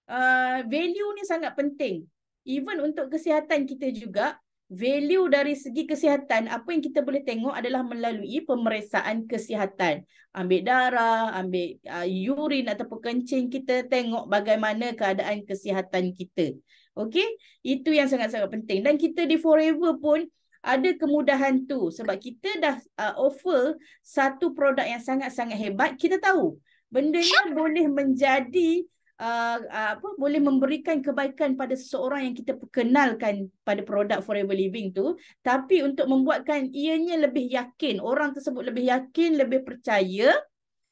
Speaker 1: Uh, value ni sangat penting even untuk kesihatan kita juga value dari segi kesihatan apa yang kita boleh tengok adalah melalui pemeriksaan kesihatan ambil darah ambil uh, urine ataupun kencing kita tengok bagaimana keadaan kesihatan kita okey itu yang sangat-sangat penting dan kita di forever pun ada kemudahan tu sebab kita dah uh, offer satu produk yang sangat-sangat hebat kita tahu benda ni boleh menjadi Uh, uh, apa boleh memberikan kebaikan pada seseorang yang kita perkenalkan pada produk forever living tu tapi untuk membuatkan ianya lebih yakin orang tersebut lebih yakin lebih percaya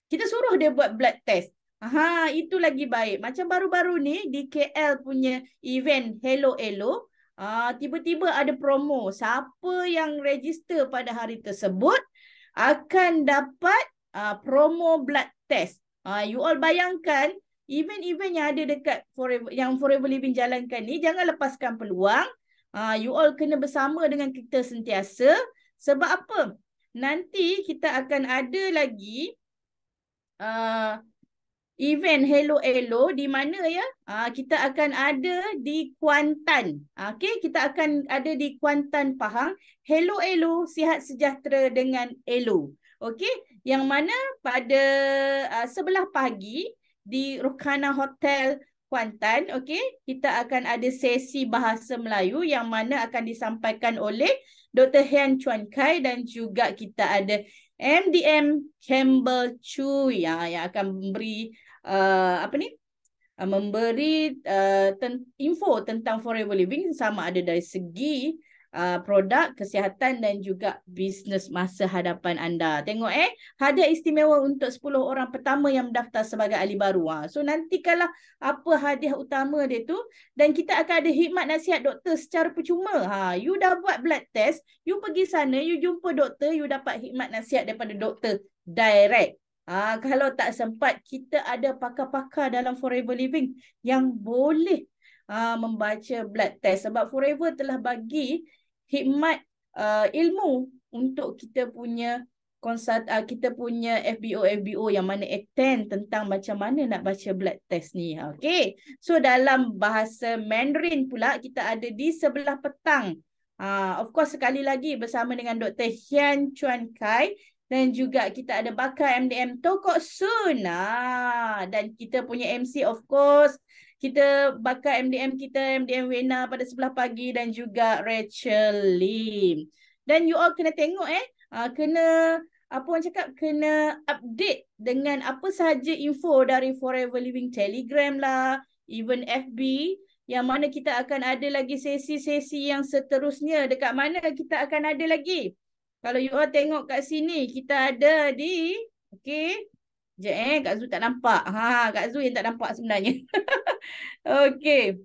Speaker 1: kita suruh dia buat blood test ha itu lagi baik macam baru-baru ni di KL punya event hello hello uh, tiba-tiba ada promo siapa yang register pada hari tersebut akan dapat uh, promo blood test uh, you all bayangkan event-event yang ada dekat forever yang forever living jalankan ni jangan lepaskan peluang uh, you all kena bersama dengan kita sentiasa sebab apa nanti kita akan ada lagi uh, event hello hello di mana ya uh, kita akan ada di Kuantan Okay, kita akan ada di Kuantan Pahang hello hello sihat sejahtera dengan elo Okay, yang mana pada uh, sebelah pagi di Rukana Hotel Kuantan, okey, kita akan ada sesi bahasa Melayu yang mana akan disampaikan oleh Dr. Hian Chuan Kai dan juga kita ada MDM Campbell Chu ya, yang akan memberi uh, apa ni? Uh, memberi uh, ten- info tentang forever living sama ada dari segi uh, Uh, produk kesihatan dan juga bisnes masa hadapan anda. Tengok eh, hadiah istimewa untuk 10 orang pertama yang mendaftar sebagai ahli baru. Ha. So nantikanlah apa hadiah utama dia tu dan kita akan ada hikmat nasihat doktor secara percuma. Ha, you dah buat blood test, you pergi sana, you jumpa doktor, you dapat hikmat nasihat daripada doktor direct. Ha, kalau tak sempat, kita ada pakar-pakar dalam Forever Living yang boleh Ha, membaca blood test sebab Forever telah bagi hikmat uh, ilmu untuk kita punya konsert uh, kita punya FBO FBO yang mana attend tentang macam mana nak baca blood test ni okey so dalam bahasa mandarin pula kita ada di sebelah petang uh, of course sekali lagi bersama dengan Dr. Hian Chuan Kai dan juga kita ada bakal MDM Tokok Sun ah, dan kita punya MC of course kita bakal MDM kita, MDM Wena pada sebelah pagi dan juga Rachel Lim. Dan you all kena tengok eh, ah, kena apa orang cakap, kena update dengan apa sahaja info dari Forever Living Telegram lah, even FB yang mana kita akan ada lagi sesi-sesi yang seterusnya dekat mana kita akan ada lagi. Kalau you all tengok kat sini, kita ada di okay, je eh, Kak Zul tak nampak. Ha, Kak Zul yang tak nampak sebenarnya. okay.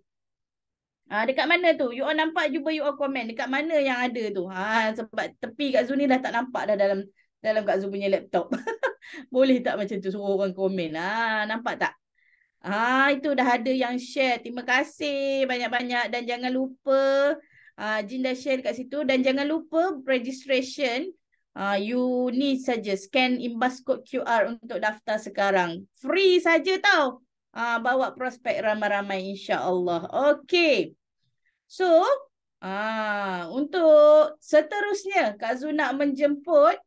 Speaker 1: Ha, dekat mana tu? You all nampak, cuba you all komen. Dekat mana yang ada tu? Ha, sebab tepi Kak Zul ni dah tak nampak dah dalam dalam Kak Zul punya laptop. Boleh tak macam tu suruh orang komen? Ha, nampak tak? Ha, itu dah ada yang share. Terima kasih banyak-banyak. Dan jangan lupa, ha, Jin dah share dekat situ. Dan jangan lupa registration. Uh, you ni saja scan imbas kod QR untuk daftar sekarang. Free saja tau. Uh, bawa prospek ramai-ramai insya Allah Okay. So, uh, untuk seterusnya Kak Zu nak menjemput.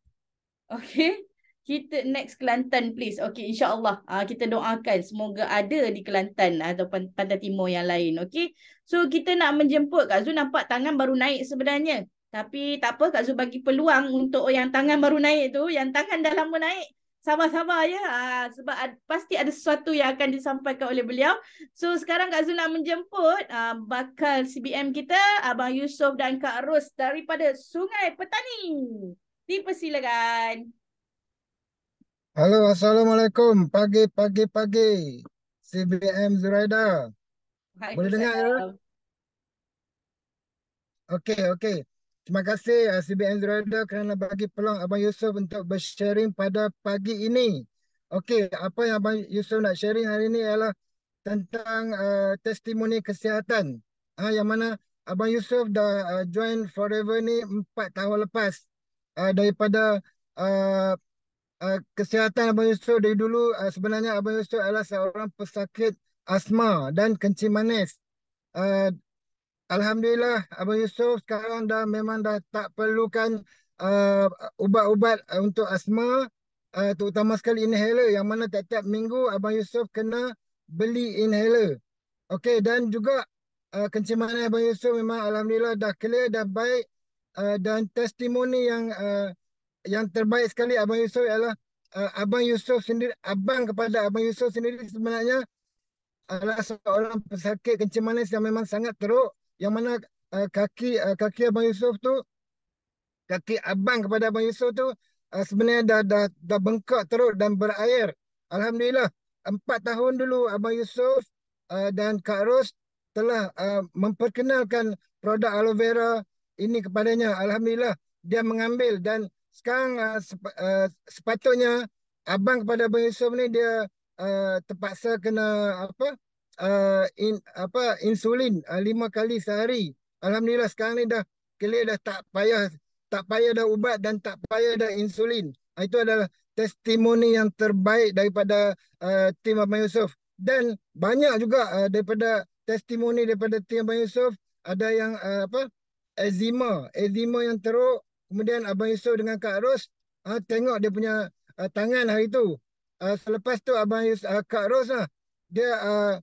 Speaker 1: Okay. Kita next Kelantan please. Okay insyaAllah uh, kita doakan semoga ada di Kelantan atau Pantai Timur yang lain. Okay. So kita nak menjemput Kak Zu nampak tangan baru naik sebenarnya. Tapi tak apa Kak Zul bagi peluang untuk yang tangan baru naik tu, yang tangan dah lama naik, sabar-sabar ya. Ah, sebab pasti ada sesuatu yang akan disampaikan oleh beliau. So sekarang Kak Zul nak menjemput ah, bakal CBM kita, Abang Yusof dan Kak Ros daripada Sungai Petani. Dipersilakan.
Speaker 7: Halo, Assalamualaikum. Pagi, pagi, pagi. CBM Zuraida. Boleh dengar ya? Okey, okey. Terima kasih Sibik uh, Andrada kerana bagi peluang Abang Yusof untuk bersharing pada pagi ini. Okey, apa yang Abang Yusof nak sharing hari ini ialah tentang uh, testimoni kesihatan. Ha, yang mana Abang Yusof dah uh, join Forever ni 4 tahun lepas. Uh, daripada uh, uh, kesihatan Abang Yusof dari dulu, uh, sebenarnya Abang Yusof adalah seorang pesakit asma dan kencing manis. Uh, Alhamdulillah Abang Yusof sekarang dah memang dah tak perlukan eh, ubat-ubat uh, untuk asma uh, terutama sekali inhaler yang mana tiap-tiap minggu Abang Yusof kena beli inhaler. Okey dan juga uh, kencing Abang Yusof memang Alhamdulillah dah clear, dah baik uh, dan testimoni yang uh, yang terbaik sekali Abang Yusof ialah uh, Abang Yusof sendiri, Abang kepada Abang Yusof sendiri sebenarnya adalah seorang pesakit kencing manis yang memang sangat teruk yang mana uh, kaki uh, kaki Abang Yusof tu, kaki Abang kepada Abang Yusof tu uh, sebenarnya dah, dah, dah bengkak teruk dan berair. Alhamdulillah, empat tahun dulu Abang Yusof uh, dan Kak Ros telah uh, memperkenalkan produk aloe vera ini kepadanya. Alhamdulillah, dia mengambil dan sekarang uh, sep uh, sepatutnya Abang kepada Abang Yusof ni dia uh, terpaksa kena apa uh, in, apa insulin uh, lima kali sehari. Alhamdulillah sekarang ni dah clear dah tak payah tak payah dah ubat dan tak payah dah insulin. Ah, itu adalah testimoni yang terbaik daripada uh, tim Abang Yusof. Dan banyak juga uh, daripada testimoni daripada tim Abang Yusof ada yang uh, apa eczema, eczema yang teruk. Kemudian Abang Yusof dengan Kak Ros uh, tengok dia punya uh, tangan hari tu. Uh, selepas tu Abang Yusof, uh, Kak Ros lah. Dia uh,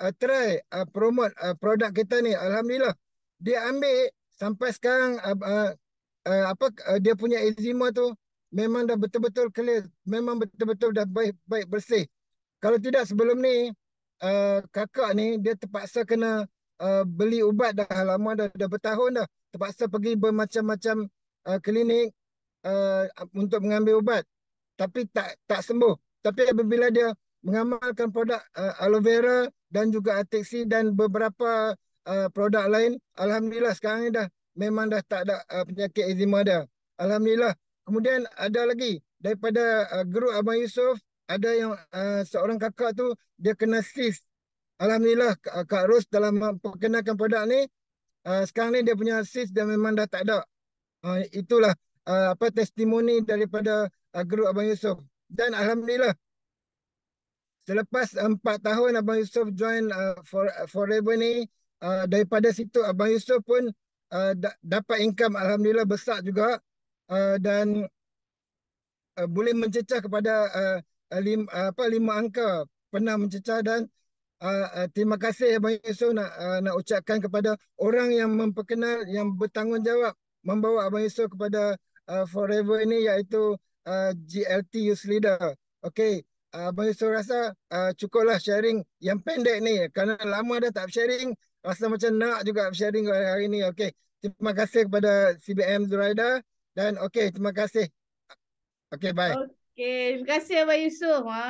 Speaker 7: uh, try uh, promote uh, produk kita ni alhamdulillah dia ambil sampai sekarang uh, uh, uh, apa uh, dia punya eczema tu memang dah betul-betul clear memang betul-betul dah baik baik bersih kalau tidak sebelum ni uh, kakak ni dia terpaksa kena uh, beli ubat dah lama dah dah bertahun dah terpaksa pergi bermacam-macam uh, klinik uh, untuk mengambil ubat tapi tak tak sembuh tapi apabila dia mengamalkan produk uh, aloe vera dan juga ateksi dan beberapa uh, produk lain alhamdulillah sekarang ni dah memang dah tak ada uh, penyakit eczema dah alhamdulillah kemudian ada lagi daripada uh, guru abang Yusof ada yang uh, seorang kakak tu dia kena sis alhamdulillah uh, kak Ros dalam memperkenalkan produk ni uh, sekarang ni dia punya sis dan memang dah tak ada uh, itulah uh, apa testimoni daripada uh, guru abang Yusof dan alhamdulillah selepas empat tahun Abang Yusof join uh, for, uh, Forever ni, uh, daripada situ Abang Yusof pun uh, da- dapat income Alhamdulillah besar juga uh, dan uh, boleh mencecah kepada uh, lim, uh, apa, lima angka pernah mencecah dan Uh, uh, terima kasih Abang Yusof nak, uh, nak ucapkan kepada orang yang memperkenal, yang bertanggungjawab membawa Abang Yusof kepada uh, Forever ini iaitu uh, GLT Youth Leader. Okay uh, ah, Abang Yusof rasa uh, cukuplah sharing yang pendek ni. Kerana lama dah tak sharing, rasa macam nak juga sharing hari, -hari ni. Okey, terima kasih kepada CBM Zuraida dan okay, terima kasih. Okay bye. Okay.
Speaker 1: Okay, terima kasih Abang Yusof. Ha,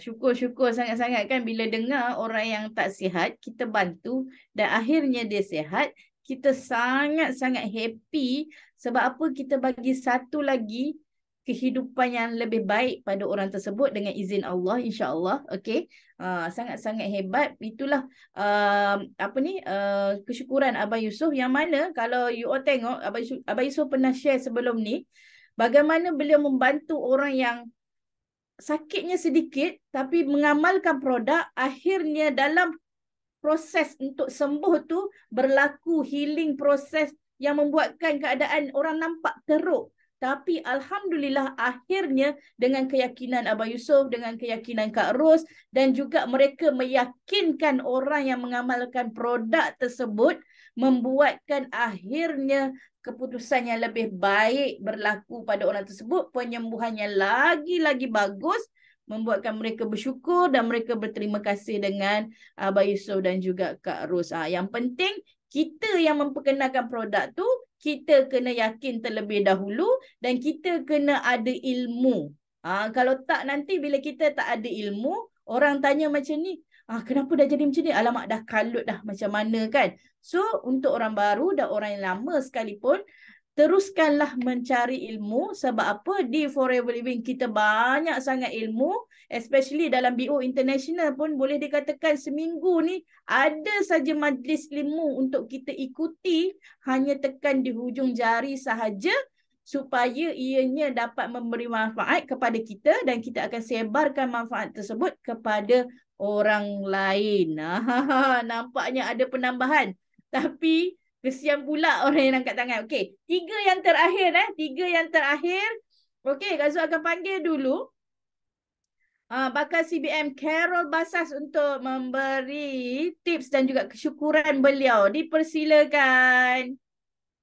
Speaker 1: syukur-syukur sangat-sangat kan bila dengar orang yang tak sihat, kita bantu dan akhirnya dia sihat. Kita sangat-sangat happy sebab apa kita bagi satu lagi kehidupan yang lebih baik pada orang tersebut dengan izin Allah insya-Allah okey uh, sangat-sangat hebat itulah uh, apa ni uh, kesyukuran abang Yusuf yang mana kalau you all tengok abang Yusuf, abang Yusuf pernah share sebelum ni bagaimana beliau membantu orang yang sakitnya sedikit tapi mengamalkan produk akhirnya dalam proses untuk sembuh tu berlaku healing proses yang membuatkan keadaan orang nampak teruk tapi Alhamdulillah akhirnya dengan keyakinan Abang Yusof, dengan keyakinan Kak Ros dan juga mereka meyakinkan orang yang mengamalkan produk tersebut membuatkan akhirnya keputusan yang lebih baik berlaku pada orang tersebut. Penyembuhannya lagi-lagi bagus membuatkan mereka bersyukur dan mereka berterima kasih dengan Abang Yusof dan juga Kak Ros. Ah, yang penting kita yang memperkenalkan produk tu, kita kena yakin terlebih dahulu dan kita kena ada ilmu. Ha, kalau tak nanti bila kita tak ada ilmu, orang tanya macam ni, ah ha, kenapa dah jadi macam ni? Alamak dah kalut dah macam mana kan? So untuk orang baru dan orang yang lama sekalipun, teruskanlah mencari ilmu sebab apa di Forever Living kita banyak sangat ilmu especially dalam BO International pun boleh dikatakan seminggu ni ada saja majlis ilmu untuk kita ikuti hanya tekan di hujung jari sahaja supaya ianya dapat memberi manfaat kepada kita dan kita akan sebarkan manfaat tersebut kepada orang lain. Nampaknya ada penambahan. Tapi kesian pula orang yang angkat tangan. Okey, tiga yang terakhir eh, tiga yang terakhir. Okey, Kak akan panggil dulu Ah, bakal CBM Carol Basas untuk memberi tips dan juga kesyukuran beliau.
Speaker 5: Dipersilakan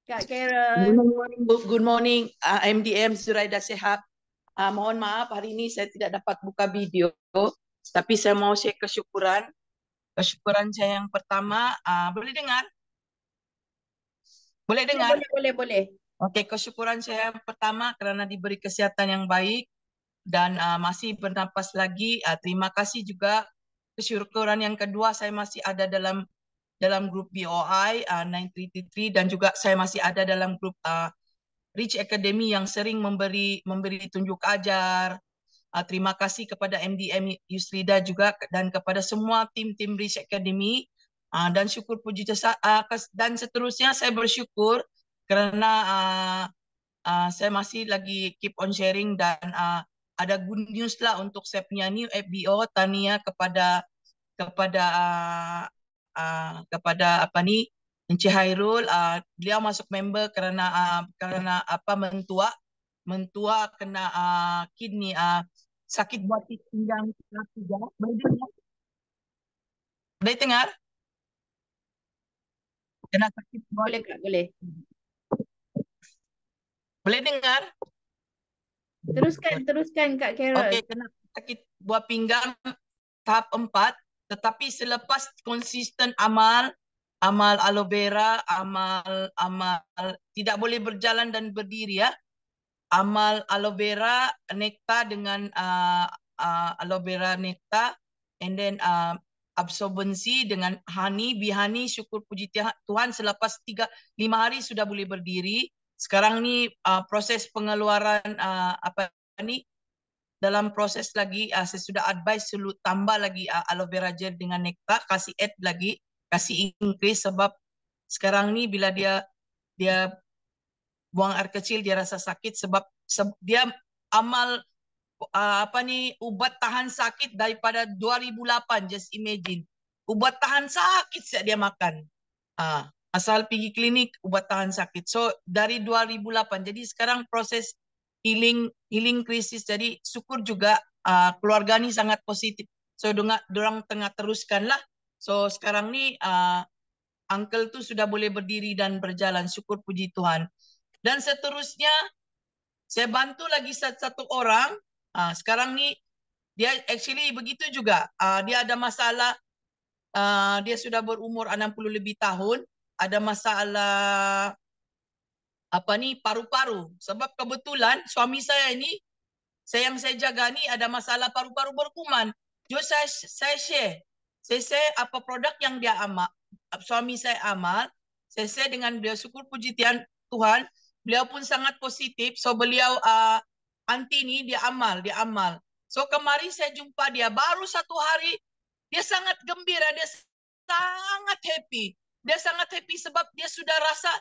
Speaker 5: Kak Carol. Good morning, Good morning. Uh, ah, MDM dah Sehat. Uh, ah, mohon maaf hari ini saya tidak dapat buka video tapi saya mau share kesyukuran. Kesyukuran saya yang pertama, uh, boleh dengar? Boleh ya, dengar? Boleh, boleh, boleh. Okey, kesyukuran saya yang pertama kerana diberi kesihatan yang baik dan uh, masih bernapas lagi. Uh, terima kasih juga kesyukuran yang kedua saya masih ada dalam dalam grup BOI uh, 933 dan juga saya masih ada dalam grup uh, Rich Academy yang sering memberi memberi tunjuk ajar. Uh, terima kasih kepada MDM Yusrida juga dan kepada semua tim-tim Rich Academy uh, dan syukur puji jasa uh, dan seterusnya saya bersyukur karena uh, uh, saya masih lagi keep on sharing dan uh, ada good news lah untuk saya punya new FBO Tania kepada kepada uh, uh, kepada apa ni Encik Hairul uh, beliau masuk member kerana uh, kerana apa mentua mentua kena uh, kidney uh, sakit buat pinggang tiga boleh dengar boleh dengar kena sakit buat boleh kak, boleh boleh dengar Teruskan, teruskan Kak Carol. Okey, kenapa kita buat pinggang tahap empat tetapi selepas konsisten amal, amal aloe vera, amal, amal, tidak boleh berjalan dan berdiri ya. Amal aloe vera, nekta dengan uh, uh, aloe vera nekta and then uh, absorbensi dengan honey, bihani, syukur puji Tuhan selepas tiga, lima hari sudah boleh berdiri sekarang ni uh, proses pengeluaran uh, apa ni dalam proses lagi uh, saya sudah advise selut tambah lagi uh, aloe vera gel dengan nekta kasih add lagi kasih increase sebab sekarang ni bila dia dia buang air kecil dia rasa sakit sebab se dia amal uh, apa ni ubat tahan sakit daripada 2008 just imagine ubat tahan sakit sejak dia makan ah uh. asal pergi klinik ubat tahan sakit. So dari 2008, jadi sekarang proses healing healing krisis. Jadi syukur juga uh, keluarga ini sangat positif. So dengan dorang tengah teruskanlah. So sekarang ni uh, uncle tu sudah boleh berdiri dan berjalan. Syukur puji Tuhan. Dan seterusnya saya bantu lagi satu orang. Uh, sekarang ni dia actually begitu juga. Uh, dia ada masalah. Uh, dia sudah berumur 60 lebih tahun ada masalah apa nih paru-paru. Sebab kebetulan suami saya ini, saya yang saya jaga nih ada masalah paru-paru berkuman. Jadi saya, saya share. Saya share apa produk yang dia amal. Suami saya amal. Saya share dengan beliau syukur puji Tuhan. Beliau pun sangat positif. So beliau uh, ah, anti ini dia amal, dia amal. So kemarin saya jumpa dia baru satu hari dia sangat gembira, dia sangat happy. Dia sangat happy sebab dia sudah rasa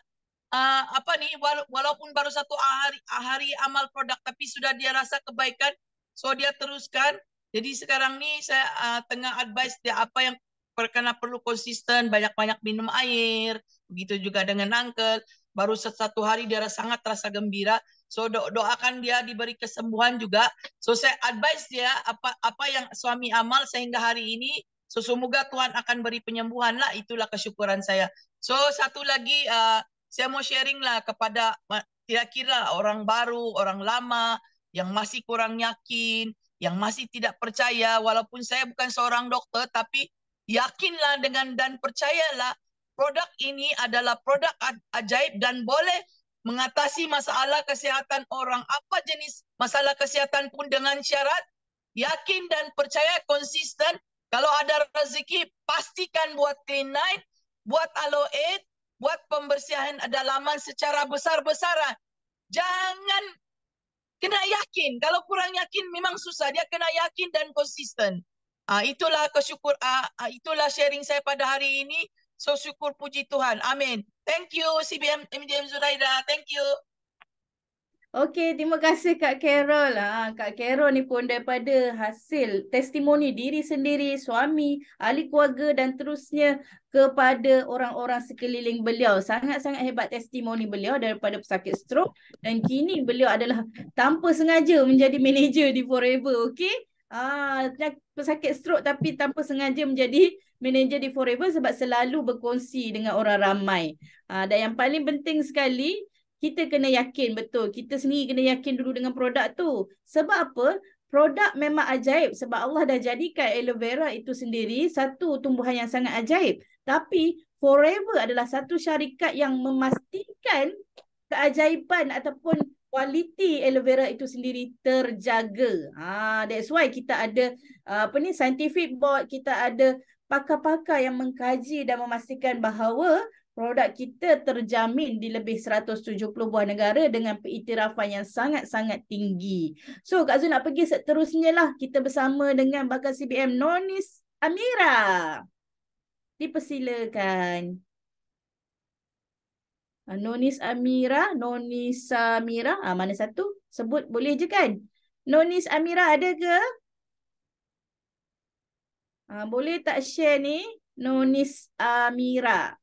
Speaker 5: uh, apa nih wala walaupun baru satu hari hari amal produk tapi sudah dia rasa kebaikan. So dia teruskan. Jadi sekarang nih saya uh, tengah advice dia apa yang karena perlu konsisten, banyak-banyak minum air, begitu juga dengan uncle. Baru satu hari dia rasa sangat terasa gembira. So do doakan dia diberi kesembuhan juga. So saya advice dia apa apa yang suami amal sehingga hari ini So semoga Tuhan akan beri penyembuhan lah. Itulah kesyukuran saya. So satu lagi uh, saya mau sharing lah kepada uh, kira-kira orang baru, orang lama yang masih kurang yakin, yang masih tidak percaya. Walaupun saya bukan seorang dokter, tapi yakinlah dengan dan percayalah produk ini adalah produk ajaib dan boleh mengatasi masalah kesehatan orang apa jenis masalah kesehatan pun dengan syarat yakin dan percaya konsisten kalau ada rezeki, pastikan buat clean night, buat aloe, buat pembersihan dalaman secara besar-besaran. Jangan kena yakin. Kalau kurang yakin, memang susah. Dia kena yakin dan konsisten. Ah, itulah kesyukur, ah, ah, itulah sharing saya pada hari ini. So syukur puji Tuhan. Amin. Thank you CBM MDM Zuraida. Thank you.
Speaker 1: Okey, terima kasih Kak Carol. Ha, Kak Carol ni pun daripada hasil testimoni diri sendiri, suami, ahli keluarga dan terusnya kepada orang-orang sekeliling beliau. Sangat-sangat hebat testimoni beliau daripada pesakit stroke dan kini beliau adalah tanpa sengaja menjadi manager di Forever, okey? Ah, pesakit stroke tapi tanpa sengaja menjadi manager di Forever sebab selalu berkongsi dengan orang ramai. Ah, dan yang paling penting sekali, kita kena yakin betul. Kita sendiri kena yakin dulu dengan produk tu. Sebab apa? Produk memang ajaib sebab Allah dah jadikan aloe vera itu sendiri satu tumbuhan yang sangat ajaib. Tapi Forever adalah satu syarikat yang memastikan keajaiban ataupun kualiti aloe vera itu sendiri terjaga. Ha, that's why kita ada uh, apa ni scientific board, kita ada pakar-pakar yang mengkaji dan memastikan bahawa produk kita terjamin di lebih 170 buah negara dengan pengiktirafan yang sangat-sangat tinggi. So Kak Zul nak pergi seterusnya lah kita bersama dengan bakal CBM Nonis Amira. Dipersilakan. Ah, Nonis Amira, Nonis Amira, ah, mana satu? Sebut boleh je kan? Nonis Amira ada ke? Ah, boleh tak share ni? Nonis Amira.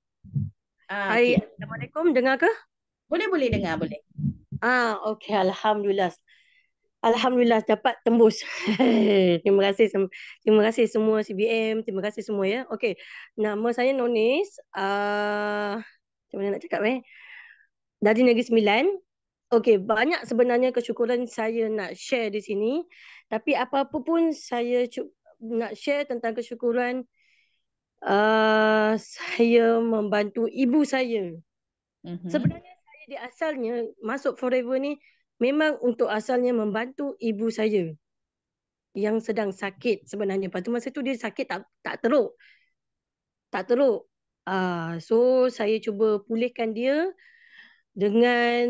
Speaker 1: Ah, Hai. Okay. Assalamualaikum, dengar ke? Boleh boleh dengar, boleh. Ah, okey,
Speaker 8: alhamdulillah. Alhamdulillah dapat tembus. terima kasih terima kasih semua CBM, terima kasih semua ya. Okey. Nama saya Nonis. Ah, uh, macam mana nak cakap eh? Dari Negeri Sembilan. Okey, banyak sebenarnya kesyukuran saya nak share di sini. Tapi apa-apa pun saya nak share tentang kesyukuran Eh, saya membantu ibu saya. Mm-hmm. Sebenarnya saya di asalnya masuk Forever ni memang untuk asalnya membantu ibu saya yang sedang sakit sebenarnya. Pada masa tu dia sakit tak tak teruk. Tak teruk. Uh, so saya cuba pulihkan dia dengan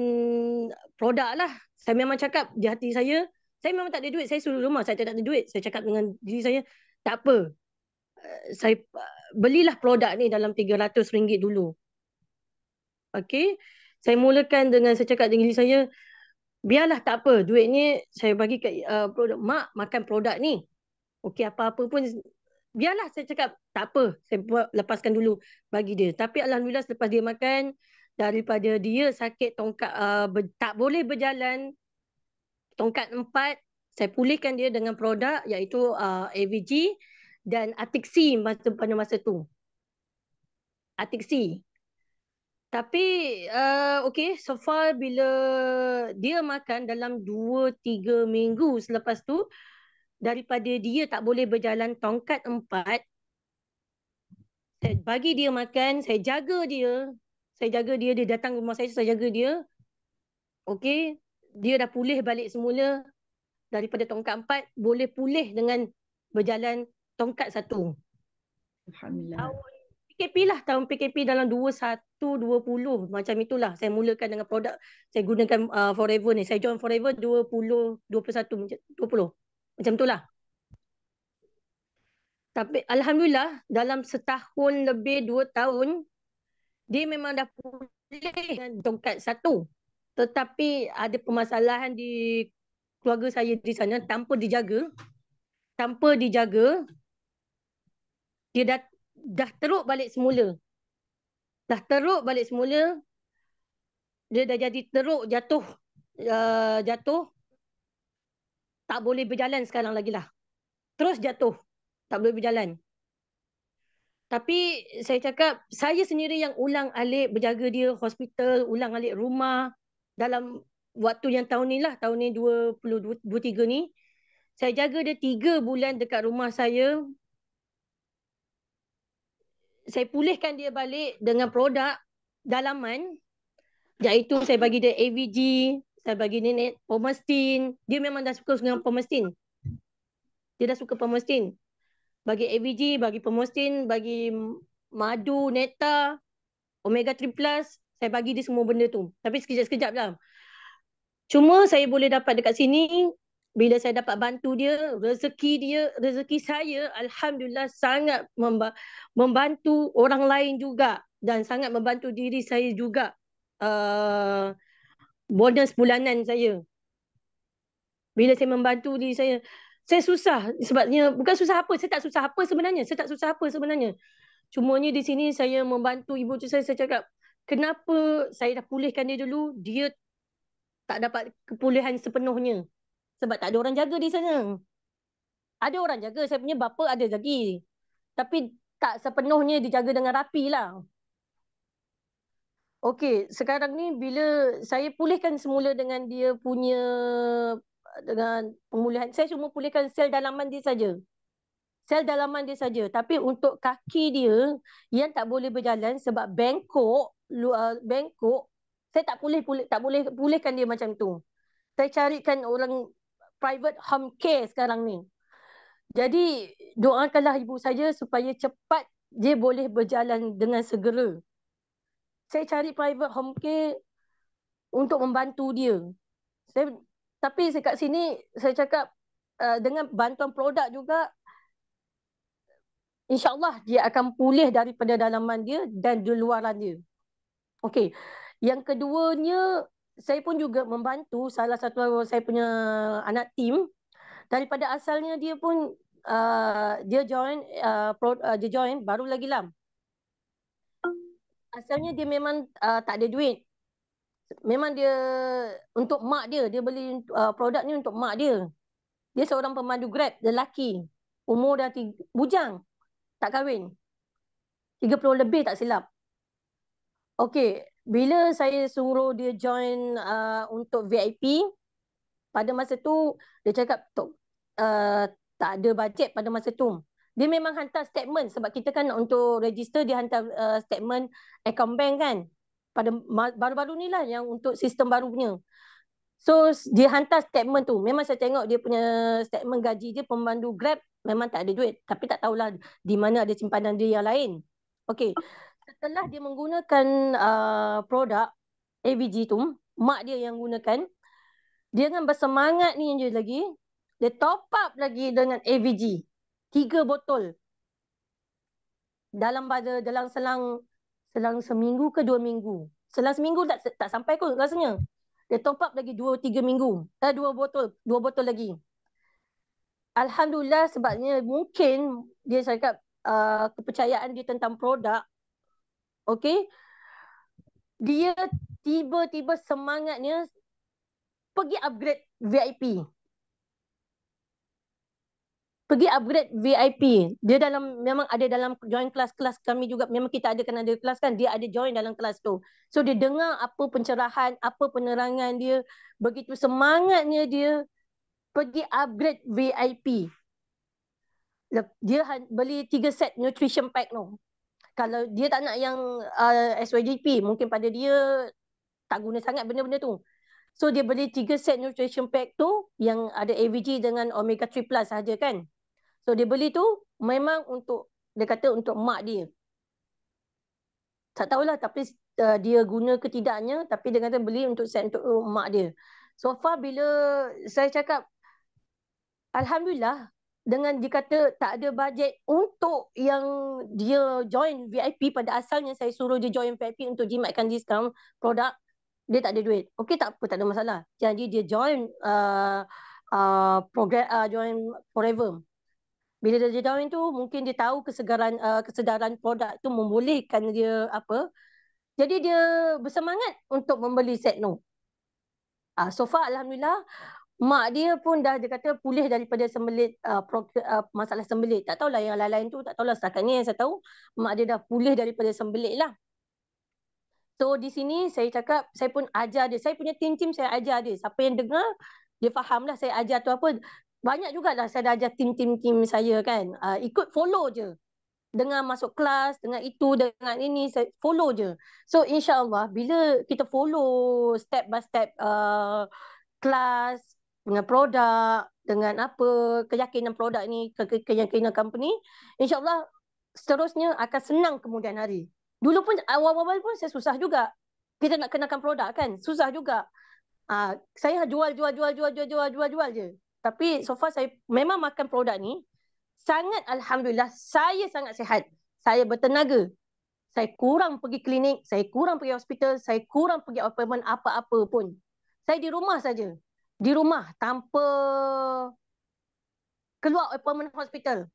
Speaker 8: produk lah. Saya memang cakap di hati saya, saya memang tak ada duit. Saya suruh rumah, saya tak ada duit. Saya cakap dengan diri saya, tak apa saya belilah produk ni dalam RM300 dulu. Okey. Saya mulakan dengan saya cakap dengan diri saya, biarlah tak apa, duit ni saya bagi kat uh, eh, produk mak makan produk ni. Okey, apa-apa pun biarlah saya cakap tak apa, saya buat lepaskan dulu bagi dia. Tapi alhamdulillah selepas dia makan daripada dia sakit tongkat uh, ber, tak boleh berjalan tongkat empat saya pulihkan dia dengan produk iaitu uh, eh, AVG dan Atik C masa pada masa tu. Atik C. Tapi uh, okay, so far bila dia makan dalam 2-3 minggu selepas tu, daripada dia tak boleh berjalan tongkat empat, saya bagi dia makan, saya jaga dia. Saya jaga dia, dia datang rumah saya, saya jaga dia. Okay, dia dah pulih balik semula daripada tongkat empat, boleh pulih dengan berjalan tongkat satu. Alhamdulillah. tahun PKP lah tahun PKP dalam 2120 macam itulah saya mulakan dengan produk saya gunakan uh, Forever ni. Saya join Forever 20 21 20. Macam itulah. Tapi alhamdulillah dalam setahun lebih dua tahun dia memang dah pulih dengan tongkat satu. Tetapi ada permasalahan di keluarga saya di sana tanpa dijaga tanpa dijaga dia dah dah teruk balik semula. Dah teruk balik semula. Dia dah jadi teruk jatuh uh, jatuh tak boleh berjalan sekarang lagi lah. Terus jatuh. Tak boleh berjalan. Tapi saya cakap, saya sendiri yang ulang alik berjaga dia hospital, ulang alik rumah dalam waktu yang tahun ni lah, tahun ni 2023 ni. Saya jaga dia tiga bulan dekat rumah saya saya pulihkan dia balik dengan produk dalaman iaitu saya bagi dia AVG, saya bagi nenek Pomestin. Dia memang dah suka dengan Pomestin. Dia dah suka Pomestin. Bagi AVG, bagi Pomestin, bagi madu, neta, omega 3 plus, saya bagi dia semua benda tu. Tapi sekejap sekejaplah Cuma saya boleh dapat dekat sini bila saya dapat bantu dia rezeki dia rezeki saya alhamdulillah sangat memba- membantu orang lain juga dan sangat membantu diri saya juga uh, bonus bulanan saya bila saya membantu diri saya saya susah sebabnya bukan susah apa saya tak susah apa sebenarnya saya tak susah apa sebenarnya cumanya di sini saya membantu ibu tu saya saya cakap kenapa saya dah pulihkan dia dulu dia tak dapat kepulihan sepenuhnya sebab tak ada orang jaga di sana. Ada orang jaga, saya punya bapa ada lagi. Tapi tak sepenuhnya dijaga dengan rapi lah. Okey, sekarang ni bila saya pulihkan semula dengan dia punya dengan pemulihan, saya cuma pulihkan sel dalaman dia saja. Sel dalaman dia saja. Tapi untuk kaki dia yang tak boleh berjalan sebab bengkok, luar uh, bengkok, saya tak boleh pulih, tak boleh pulihkan dia macam tu. Saya carikan orang private home care sekarang ni. Jadi doakanlah ibu saya supaya cepat dia boleh berjalan dengan segera. Saya cari private home care untuk membantu dia. Saya, tapi saya kat sini saya cakap uh, dengan bantuan produk juga insyaallah dia akan pulih daripada dalaman dia dan di luaran dia. Okey. Yang keduanya saya pun juga membantu salah satu saya punya anak tim daripada asalnya dia pun uh, dia join uh, pro, uh, dia join baru lagi lam asalnya dia memang uh, tak ada duit memang dia untuk mak dia dia beli uh, produk ni untuk mak dia dia seorang pemandu grab lelaki umur dah tiga, bujang tak kahwin 30 lebih tak silap okey bila saya suruh dia join uh, untuk VIP pada masa tu dia cakap tak uh, tak ada bajet pada masa tu dia memang hantar statement sebab kita kan untuk register dia hantar uh, statement account bank kan pada baru-baru ni lah yang untuk sistem baru punya so dia hantar statement tu memang saya tengok dia punya statement gaji dia pembantu grab memang tak ada duit tapi tak tahulah di mana ada simpanan dia yang lain Okay setelah dia menggunakan uh, produk ABG tu, mak dia yang gunakan, dia dengan bersemangat ni je lagi, dia top up lagi dengan ABG Tiga botol. Dalam pada dalam selang selang seminggu ke dua minggu. Selang seminggu tak tak sampai kot rasanya. Dia top up lagi dua, tiga minggu. Eh, dua botol. Dua botol lagi. Alhamdulillah sebabnya mungkin dia cakap uh, kepercayaan dia tentang produk okay dia tiba-tiba semangatnya pergi upgrade VIP pergi upgrade VIP dia dalam memang ada dalam join kelas-kelas kami juga memang kita ada kan ada kelas kan dia ada join dalam kelas tu so dia dengar apa pencerahan apa penerangan dia begitu semangatnya dia pergi upgrade VIP dia beli tiga set nutrition pack tu kalau dia tak nak yang uh, SYGP mungkin pada dia tak guna sangat benda-benda tu so dia beli tiga set nutrition pack tu yang ada AVG dengan omega 3 plus saja kan so dia beli tu memang untuk dia kata untuk mak dia tak tahulah tapi uh, dia guna ke tidaknya tapi dia kata beli untuk set untuk mak dia so far bila saya cakap Alhamdulillah dengan dikata tak ada bajet untuk yang dia join VIP pada asalnya saya suruh dia join VIP untuk jimatkan diskaun produk dia tak ada duit. Okey tak apa tak ada masalah. Jadi dia join uh, uh, program uh, join forever. Bila dia join tu mungkin dia tahu kesegaran uh, kesedaran produk tu membolehkan dia apa. Jadi dia bersemangat untuk membeli set no. Uh, so far alhamdulillah mak dia pun dah dia kata pulih daripada sembelit uh, proke, uh, masalah sembelit. Tak tahulah yang lain-lain tu, tak tahulah setakat ni yang saya tahu mak dia dah pulih daripada sembelit lah. So di sini saya cakap, saya pun ajar dia. Saya punya tim-tim saya ajar dia. Siapa yang dengar, dia faham lah saya ajar tu apa. Banyak jugalah saya dah ajar tim-tim-tim saya kan. Uh, ikut follow je. Dengan masuk kelas, dengan itu, dengan ini, saya follow je. So insyaAllah bila kita follow step by step uh, kelas, dengan produk, dengan apa keyakinan produk ni, ke- keyakinan company, insyaAllah seterusnya akan senang kemudian hari. Dulu pun awal-awal pun saya susah juga. Kita nak kenakan produk kan, susah juga. Uh, saya jual, jual, jual, jual, jual, jual, jual, jual je. Tapi so far saya memang makan produk ni, sangat Alhamdulillah saya sangat sihat. Saya bertenaga. Saya kurang pergi klinik, saya kurang pergi hospital, saya kurang pergi appointment apa-apa pun. Saya di rumah saja di rumah tanpa keluar appointment hospital.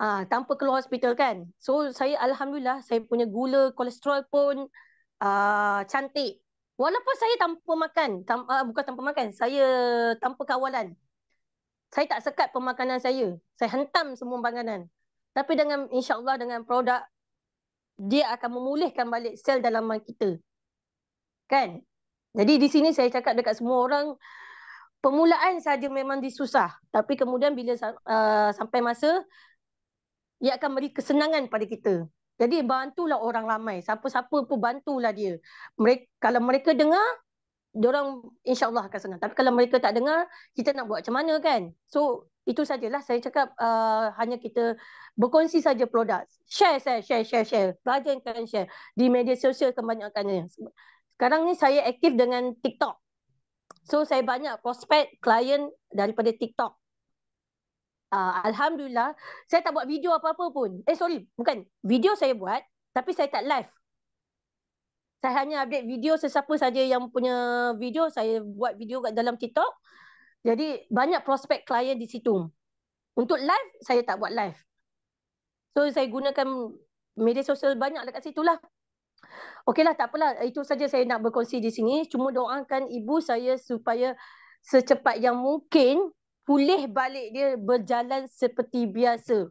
Speaker 8: Ah, tanpa keluar hospital kan. So saya alhamdulillah saya punya gula kolesterol pun ah, cantik. Walaupun saya tanpa makan, tam, ah, bukan tanpa makan, saya tanpa kawalan. Saya tak sekat pemakanan saya. Saya hentam semua makanan. Tapi dengan insya-Allah dengan produk dia akan memulihkan balik sel dalam kita. Kan? Jadi di sini saya cakap dekat semua orang permulaan saja memang disusah tapi kemudian bila uh, sampai masa ia akan beri kesenangan pada kita. Jadi bantulah orang ramai. Siapa-siapa pun bantulah dia. Mereka, kalau mereka dengar, diorang insyaAllah akan senang. Tapi kalau mereka tak dengar, kita nak buat macam mana kan? So, itu sajalah saya cakap uh, hanya kita berkongsi saja produk. Share, share, share, share, share. Bajankan share. Di media sosial kebanyakannya. Sekarang ni saya aktif dengan TikTok. So saya banyak prospek klien daripada TikTok. Uh, Alhamdulillah, saya tak buat video apa-apa pun. Eh sorry, bukan. Video saya buat tapi saya tak live. Saya hanya update video sesiapa saja yang punya video. Saya buat video kat dalam TikTok. Jadi banyak prospek klien di situ. Untuk live, saya tak buat live. So saya gunakan media sosial banyak dekat situ lah. Okey lah, tak apalah itu saja saya nak berkongsi di sini cuma doakan ibu saya supaya secepat yang mungkin pulih balik dia berjalan
Speaker 1: seperti biasa.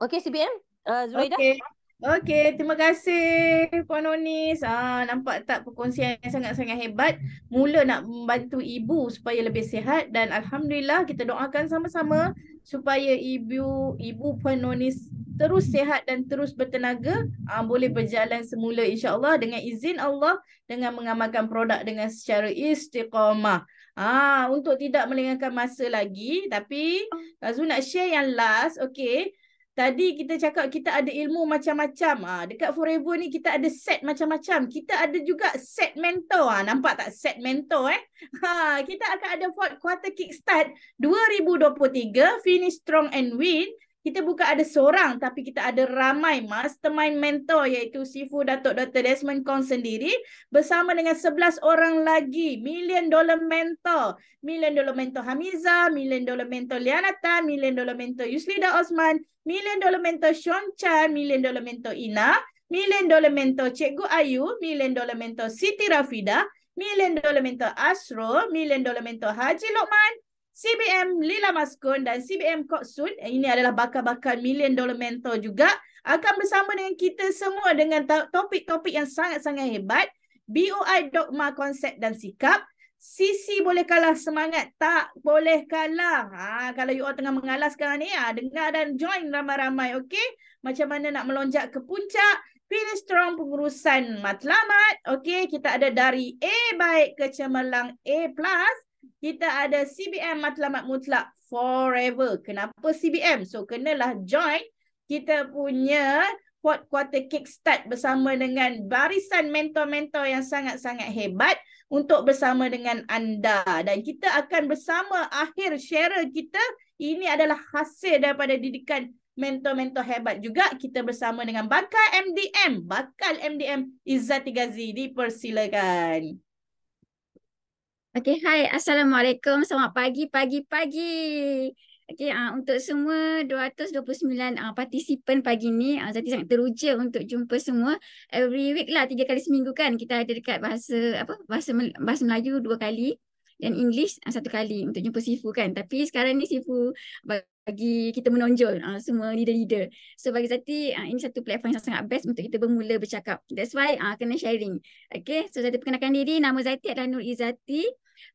Speaker 1: Okey CBM uh, Zuraida. Okey. Okey, terima kasih Puan Nonis. Ah, nampak tak perkongsian yang sangat-sangat hebat. Mula nak membantu ibu supaya lebih sihat dan Alhamdulillah kita doakan sama-sama supaya ibu ibu puan nonis terus sehat dan terus bertenaga uh, boleh berjalan semula insyaallah dengan izin Allah dengan mengamalkan produk dengan secara istiqamah Ah uh, untuk tidak melengahkan masa lagi tapi Kazu nak share yang last okey Tadi kita cakap kita ada ilmu macam-macam. Ha, dekat Forever ni kita ada set macam-macam. Kita ada juga set mentor. Ha, nampak tak set mentor eh? Ha, kita akan ada Ford Quarter Kickstart 2023. Finish strong and win kita bukan ada seorang tapi kita ada ramai mastermind mentor iaitu Sifu Datuk Dr. Desmond Kong sendiri bersama dengan 11 orang lagi million dollar mentor million dollar mentor Hamiza million dollar mentor Lianata million dollar mentor Yuslida Osman million dollar mentor Sean Chan million dollar mentor Ina million dollar mentor Cikgu Ayu million dollar mentor Siti Rafida million dollar mentor Asro million dollar mentor Haji Lokman CBM Lila Maskun dan CBM Kok eh, Ini adalah bakal-bakal million dollar mentor juga. Akan bersama dengan kita semua dengan topik-topik yang sangat-sangat hebat. BOI dogma konsep dan sikap. Sisi boleh kalah semangat, tak boleh kalah. Ha, kalau you all tengah mengalah sekarang ni, ha, dengar dan join ramai-ramai, okey? Macam mana nak melonjak ke puncak, finish strong pengurusan matlamat, okey? Kita ada dari A baik ke cemerlang A plus kita ada CBM matlamat mutlak forever. Kenapa CBM? So, kenalah join kita punya quad quarter kickstart bersama dengan barisan mentor-mentor yang sangat-sangat hebat untuk bersama dengan anda. Dan kita akan bersama akhir share kita. Ini adalah hasil daripada didikan mentor-mentor hebat juga. Kita bersama dengan bakal
Speaker 4: MDM. Bakal MDM Izzati Ghazi. Dipersilakan. Okay, hai. Assalamualaikum. Selamat pagi, pagi, pagi. Okay, uh, ah, untuk semua 229 uh, ah, partisipan pagi ni, uh, Zati sangat teruja untuk jumpa semua. Every week lah, tiga kali seminggu kan, kita ada dekat bahasa apa bahasa, bahasa Melayu dua kali dan English ah, satu kali untuk jumpa sifu kan tapi sekarang ni sifu bagi kita menonjol uh, semua leader-leader so bagi Zati uh, ini satu platform yang sangat best untuk kita bermula bercakap that's why uh, kena sharing okay so Zati perkenalkan diri nama Zati adalah Nur Izzati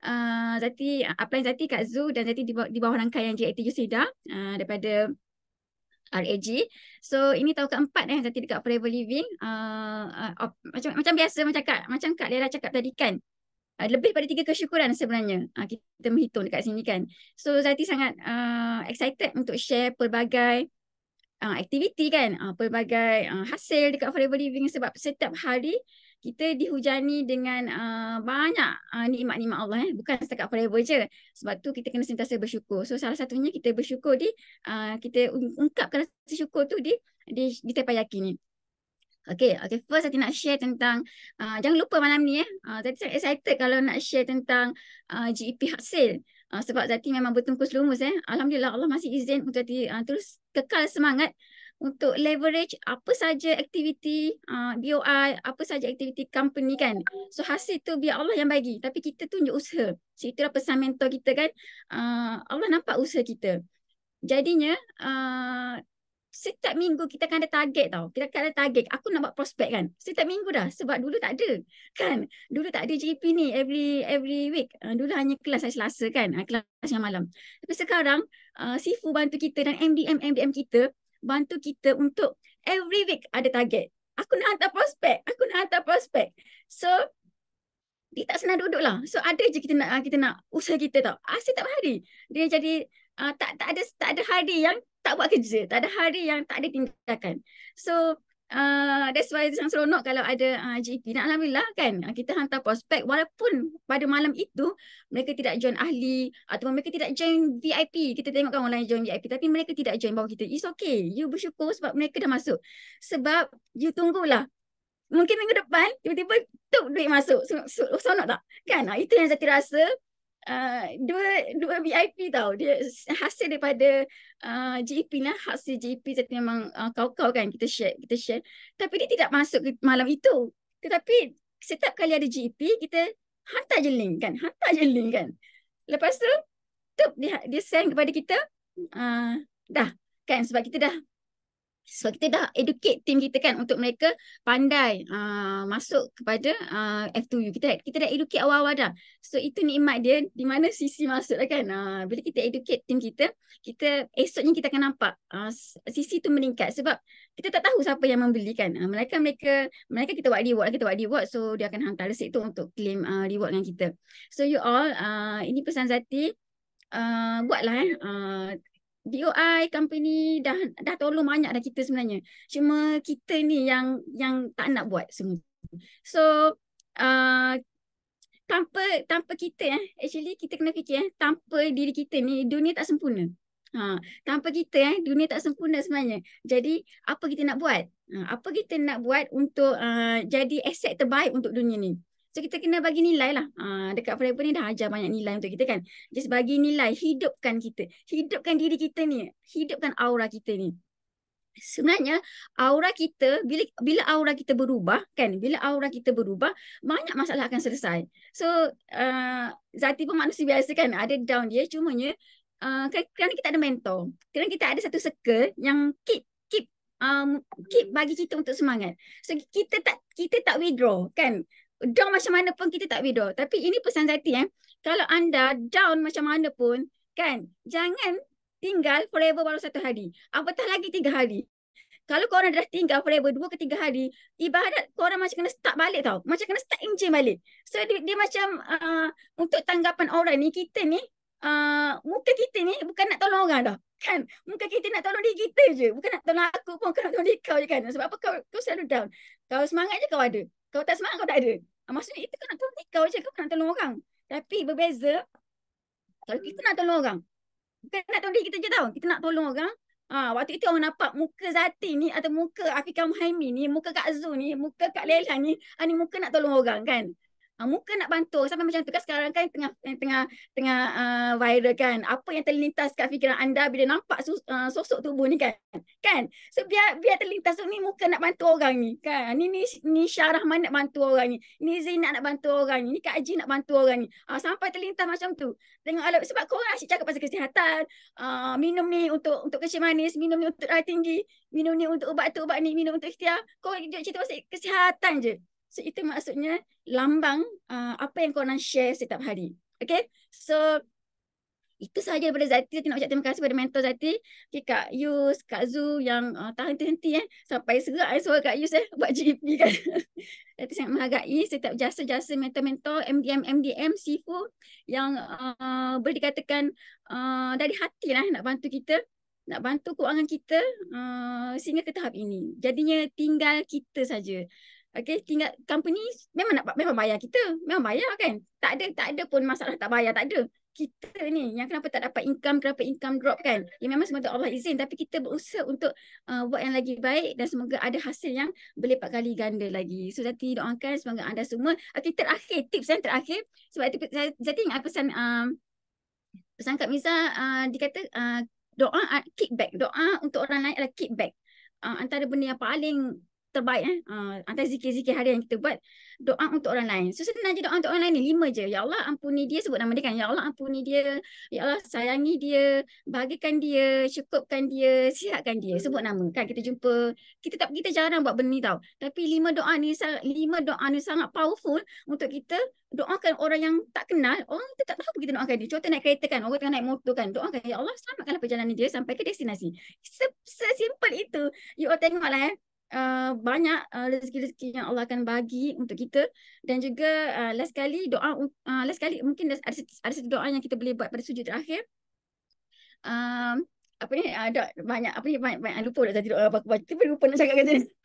Speaker 4: Uh, Zati uh, apply Zati kat Zoo dan Zati di, di bawah rangkaian JIT Yusida uh, daripada RAG. So ini tahun keempat eh Zati dekat Forever Living. Uh, uh, macam macam biasa macam kat macam Kak Lela cakap tadi kan uh, lebih pada tiga kesyukuran sebenarnya uh, kita menghitung dekat sini kan. So Zati sangat uh, excited untuk share pelbagai uh, aktiviti kan, uh, pelbagai uh, hasil dekat Forever Living sebab setiap hari kita dihujani dengan uh, banyak uh, nikmat-nikmat Allah eh bukan setakat forever je sebab tu kita kena sentiasa bersyukur so salah satunya kita bersyukur di uh, kita ungkapkan rasa syukur tu di di, di tepayaki ni Okay, okay. First, saya nak share tentang uh, jangan lupa malam ni. Eh. Uh, saya sangat excited kalau nak share tentang uh, GEP hasil. Uh, sebab Zati memang bertungkus lumus. Eh. Alhamdulillah Allah masih izin untuk Zati uh, terus kekal semangat untuk leverage apa saja aktiviti uh, BOI, apa saja aktiviti company kan. So hasil tu biar Allah yang bagi. Tapi kita tunjuk usaha. So itulah pesan mentor kita kan. Uh, Allah nampak usaha kita. Jadinya, uh, setiap minggu kita akan ada target tau. Kita akan ada target. Aku nak buat prospek kan. Setiap minggu dah. Sebab dulu tak ada. Kan. Dulu tak ada GP ni. Every every week. Uh, dulu hanya kelas hari selasa kan. Uh, kelas yang malam. Tapi sekarang. Uh, Sifu bantu kita. Dan MDM-MDM kita. Bantu kita untuk. Every week ada target. Aku nak hantar prospek. Aku nak hantar prospek. So. Dia tak senang duduk lah. So ada je kita nak. Kita nak usaha kita tau. Asyik tak berhari. Dia jadi uh, tak tak ada tak ada hari yang tak buat kerja tak ada hari yang tak ada tindakan so uh, that's why sangat seronok kalau ada uh, ah, GP nak alhamdulillah kan kita hantar prospek walaupun pada malam itu mereka tidak join ahli atau mereka tidak join VIP kita tengokkan orang lain join VIP tapi mereka tidak join bawah kita it's okay you bersyukur sebab mereka dah masuk sebab you tunggulah mungkin minggu depan tiba-tiba tuk duit masuk seronok so, so, so, so, so, so, so, so, so, so, Ah, dua dua VIP tau dia hasil daripada JP ah, e uh, lah hasil JP e jadi memang uh, kau-kau kan kita share kita share tapi dia tidak masuk malam itu tetapi setiap kali ada JP e kita hantar je link kan hantar je link kan lepas tu tu dia dia send kepada kita uh, dah kan sebab kita dah sebab so, kita dah educate team kita kan untuk mereka pandai uh, masuk kepada uh, ah, F2U. Kita kita dah educate awal-awal dah. So itu nikmat dia di mana sisi masuk lah kan. Uh, bila kita educate team kita, kita esoknya kita akan nampak uh, sisi tu meningkat sebab kita tak tahu siapa yang membeli kan. Uh, mereka mereka mereka kita buat reward, kita buat reward. So dia akan hantar receipt tu untuk claim uh, reward dengan kita. So you all, uh, ini pesan Zati. Uh, buatlah eh. Uh, DOI company dah dah tolong banyak dah kita sebenarnya. Cuma kita ni yang yang tak nak buat semua. So uh, tanpa tanpa kita eh actually kita kena fikir eh tanpa diri kita ni dunia tak sempurna. Ha tanpa kita eh dunia tak sempurna sebenarnya. Jadi apa kita nak buat? Ha, apa kita nak buat untuk uh, jadi aset terbaik untuk dunia ni? So kita kena bagi nilai lah. Ha, dekat Flavor ni dah ajar banyak nilai untuk kita kan. Just bagi nilai. Hidupkan kita. Hidupkan diri kita ni. Hidupkan aura kita ni. Sebenarnya aura kita bila bila aura kita berubah kan bila aura kita berubah banyak masalah akan selesai. So uh, Zati pun manusia biasa kan ada down dia cumanya uh, kerana kita ada mentor. Kerana kita ada satu circle yang keep keep um, keep bagi kita untuk semangat. So kita tak kita tak withdraw kan down macam mana pun kita tak redha. Tapi ini pesan Zati eh. Kalau anda down macam mana pun kan jangan tinggal forever baru satu hari. Apatah lagi tiga hari. Kalau korang dah tinggal forever dua ke tiga hari, ibadat korang macam kena start balik tau. Macam kena start engine balik. So dia, dia macam uh, untuk tanggapan orang ni, kita ni, uh, muka kita ni bukan nak tolong orang dah. Kan? Muka kita nak tolong diri kita je. Bukan nak tolong aku pun, bukan nak tolong diri kau je kan. Sebab apa kau, kau selalu down. Kau semangat je kau ada. Kau tak semangat kau tak ada. Ha, maksudnya itu kau nak tolong kau je. Kau nak tolong orang. Tapi berbeza. Kalau kita nak tolong orang. Bukan nak tolong diri kita je tau. Kita nak tolong orang. Ha, waktu itu orang nampak muka Zati ni. Atau muka Afika Muhaimi ni. Muka Kak Zul ni. Muka Kak Lela ni. Ha, ni muka nak tolong orang kan. Uh, muka nak bantu sampai macam tu kan sekarang kan tengah tengah tengah uh, viral kan apa yang terlintas kat fikiran anda bila nampak sus, uh, sosok tubuh ni kan kan so biar biar terlintas tu ni muka nak bantu orang ni kan ni ni ni syarah Rahman nak bantu orang ni ni zina nak bantu orang ni ni Kak Haji nak bantu orang ni uh, sampai terlintas macam tu tengok alat sebab kau orang asyik cakap pasal kesihatan uh, minum ni untuk untuk kecil manis minum ni untuk darah tinggi minum ni untuk ubat tu ubat ni minum untuk ikhtiar kau cerita pasal kesihatan je So itu maksudnya lambang uh, apa yang kau orang share setiap hari. Okay. So itu sahaja daripada Zati. Saya nak ucap terima kasih kepada mentor Zati. Okay, Kak Yus, Kak Zu yang uh, tahan henti eh. Sampai serak saya suara Kak Yus eh. Buat GEP kan. Zati sangat menghargai setiap jasa-jasa mentor-mentor MDM, MDM, Sifu yang uh, boleh dikatakan uh, dari hati lah nak bantu kita. Nak bantu kewangan kita uh, sehingga ke tahap ini. Jadinya tinggal kita saja. Okay, tinggal company memang nak memang bayar kita. Memang bayar kan? Tak ada tak ada pun masalah tak bayar, tak ada. Kita ni yang kenapa tak dapat income, kenapa income drop kan? Ya memang semua tu Allah izin tapi kita berusaha untuk uh, buat yang lagi baik dan semoga ada hasil yang boleh berlipat kali ganda lagi. So Zati doakan semoga anda semua. Okay, terakhir tips yang terakhir. Sebab itu Zati ingat pesan um, pesan Kak Miza uh, dikata uh, doa uh, kickback. Doa untuk orang lain adalah kickback. Uh, antara benda yang paling terbaik eh uh, ah, antara zikir-zikir hari yang kita buat doa untuk orang lain. So senang je doa untuk orang lain ni lima je. Ya Allah ampuni dia sebut nama dia kan. Ya Allah ampuni dia. Ya Allah sayangi dia, bahagikan dia, cukupkan dia, sihatkan dia. Sebut nama kan kita jumpa. Kita tak kita jarang buat benda ni tau. Tapi lima doa ni sangat lima doa ni sangat powerful untuk kita doakan orang yang tak kenal, orang kita tak tahu kita doakan dia. Contoh naik kereta kan, orang tengah naik motor kan. Doakan ya Allah selamatkanlah perjalanan dia sampai ke destinasi. Sesimpel itu. You all tengoklah eh. Eh, banyak eh, rezeki-rezeki uh, yang Allah akan bagi untuk kita dan juga uh, last kali doa uh, last kali mungkin ada ada satu doa yang kita boleh buat pada sujud terakhir um, apa ni ada uh, banyak apa ni banyak, banyak lupa dah tadi doa apa aku baca lupa nak cakap kata ni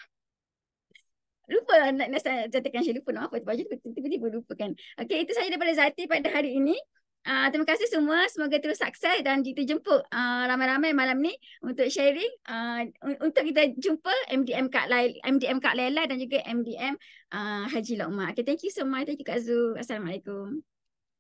Speaker 4: lupa nak nak saya katakan saya lupa nak apa baca tiba-tiba lupa kan okey itu saja daripada Zati pada hari ini Uh, terima kasih semua. Semoga terus sukses dan kita jemput uh, ramai-ramai malam ni untuk sharing. Uh, untuk kita jumpa MDM Kak, Laila, MDM Kak Laila dan juga MDM uh, Haji Lokma. Okay, thank you so much. Thank you Kak Zu. Assalamualaikum.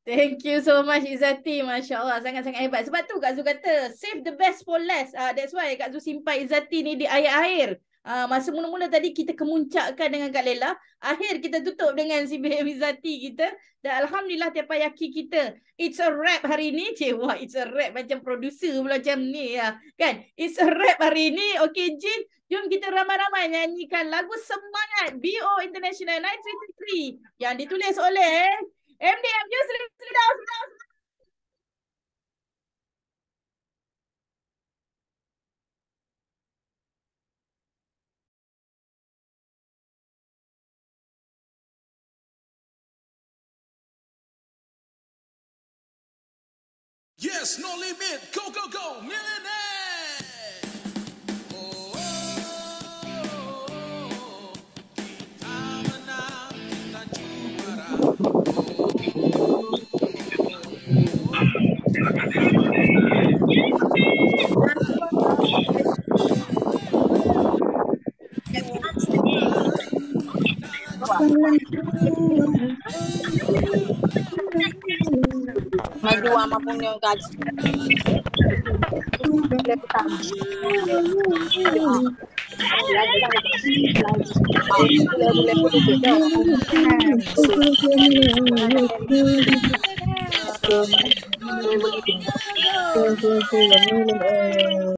Speaker 4: Thank you so much Izzati. Masya Allah. Sangat-sangat hebat. Sebab tu Kak Zu kata, save the
Speaker 1: best for last. Uh, that's why Kak Zu simpan Izzati ni di akhir-akhir. Ah, masa mula-mula tadi kita kemuncakkan dengan Kak Lela. Akhir kita tutup dengan si Behemizati kita. Dan Alhamdulillah tiapa yaki kita. It's a rap hari ni. Cik, wah, it's a rap macam producer pula macam ni. Ya. Kan? It's a rap hari ni. Okay, Jin. Jom kita ramai-ramai nyanyikan lagu semangat BO International 933 yang ditulis oleh MDM
Speaker 6: Yusri. Sudah, sudah,
Speaker 5: Yes, no limit. Go, go, go. Millionaire. Oh, oh,
Speaker 6: oh, May duwama po yung gods.
Speaker 3: Thank you.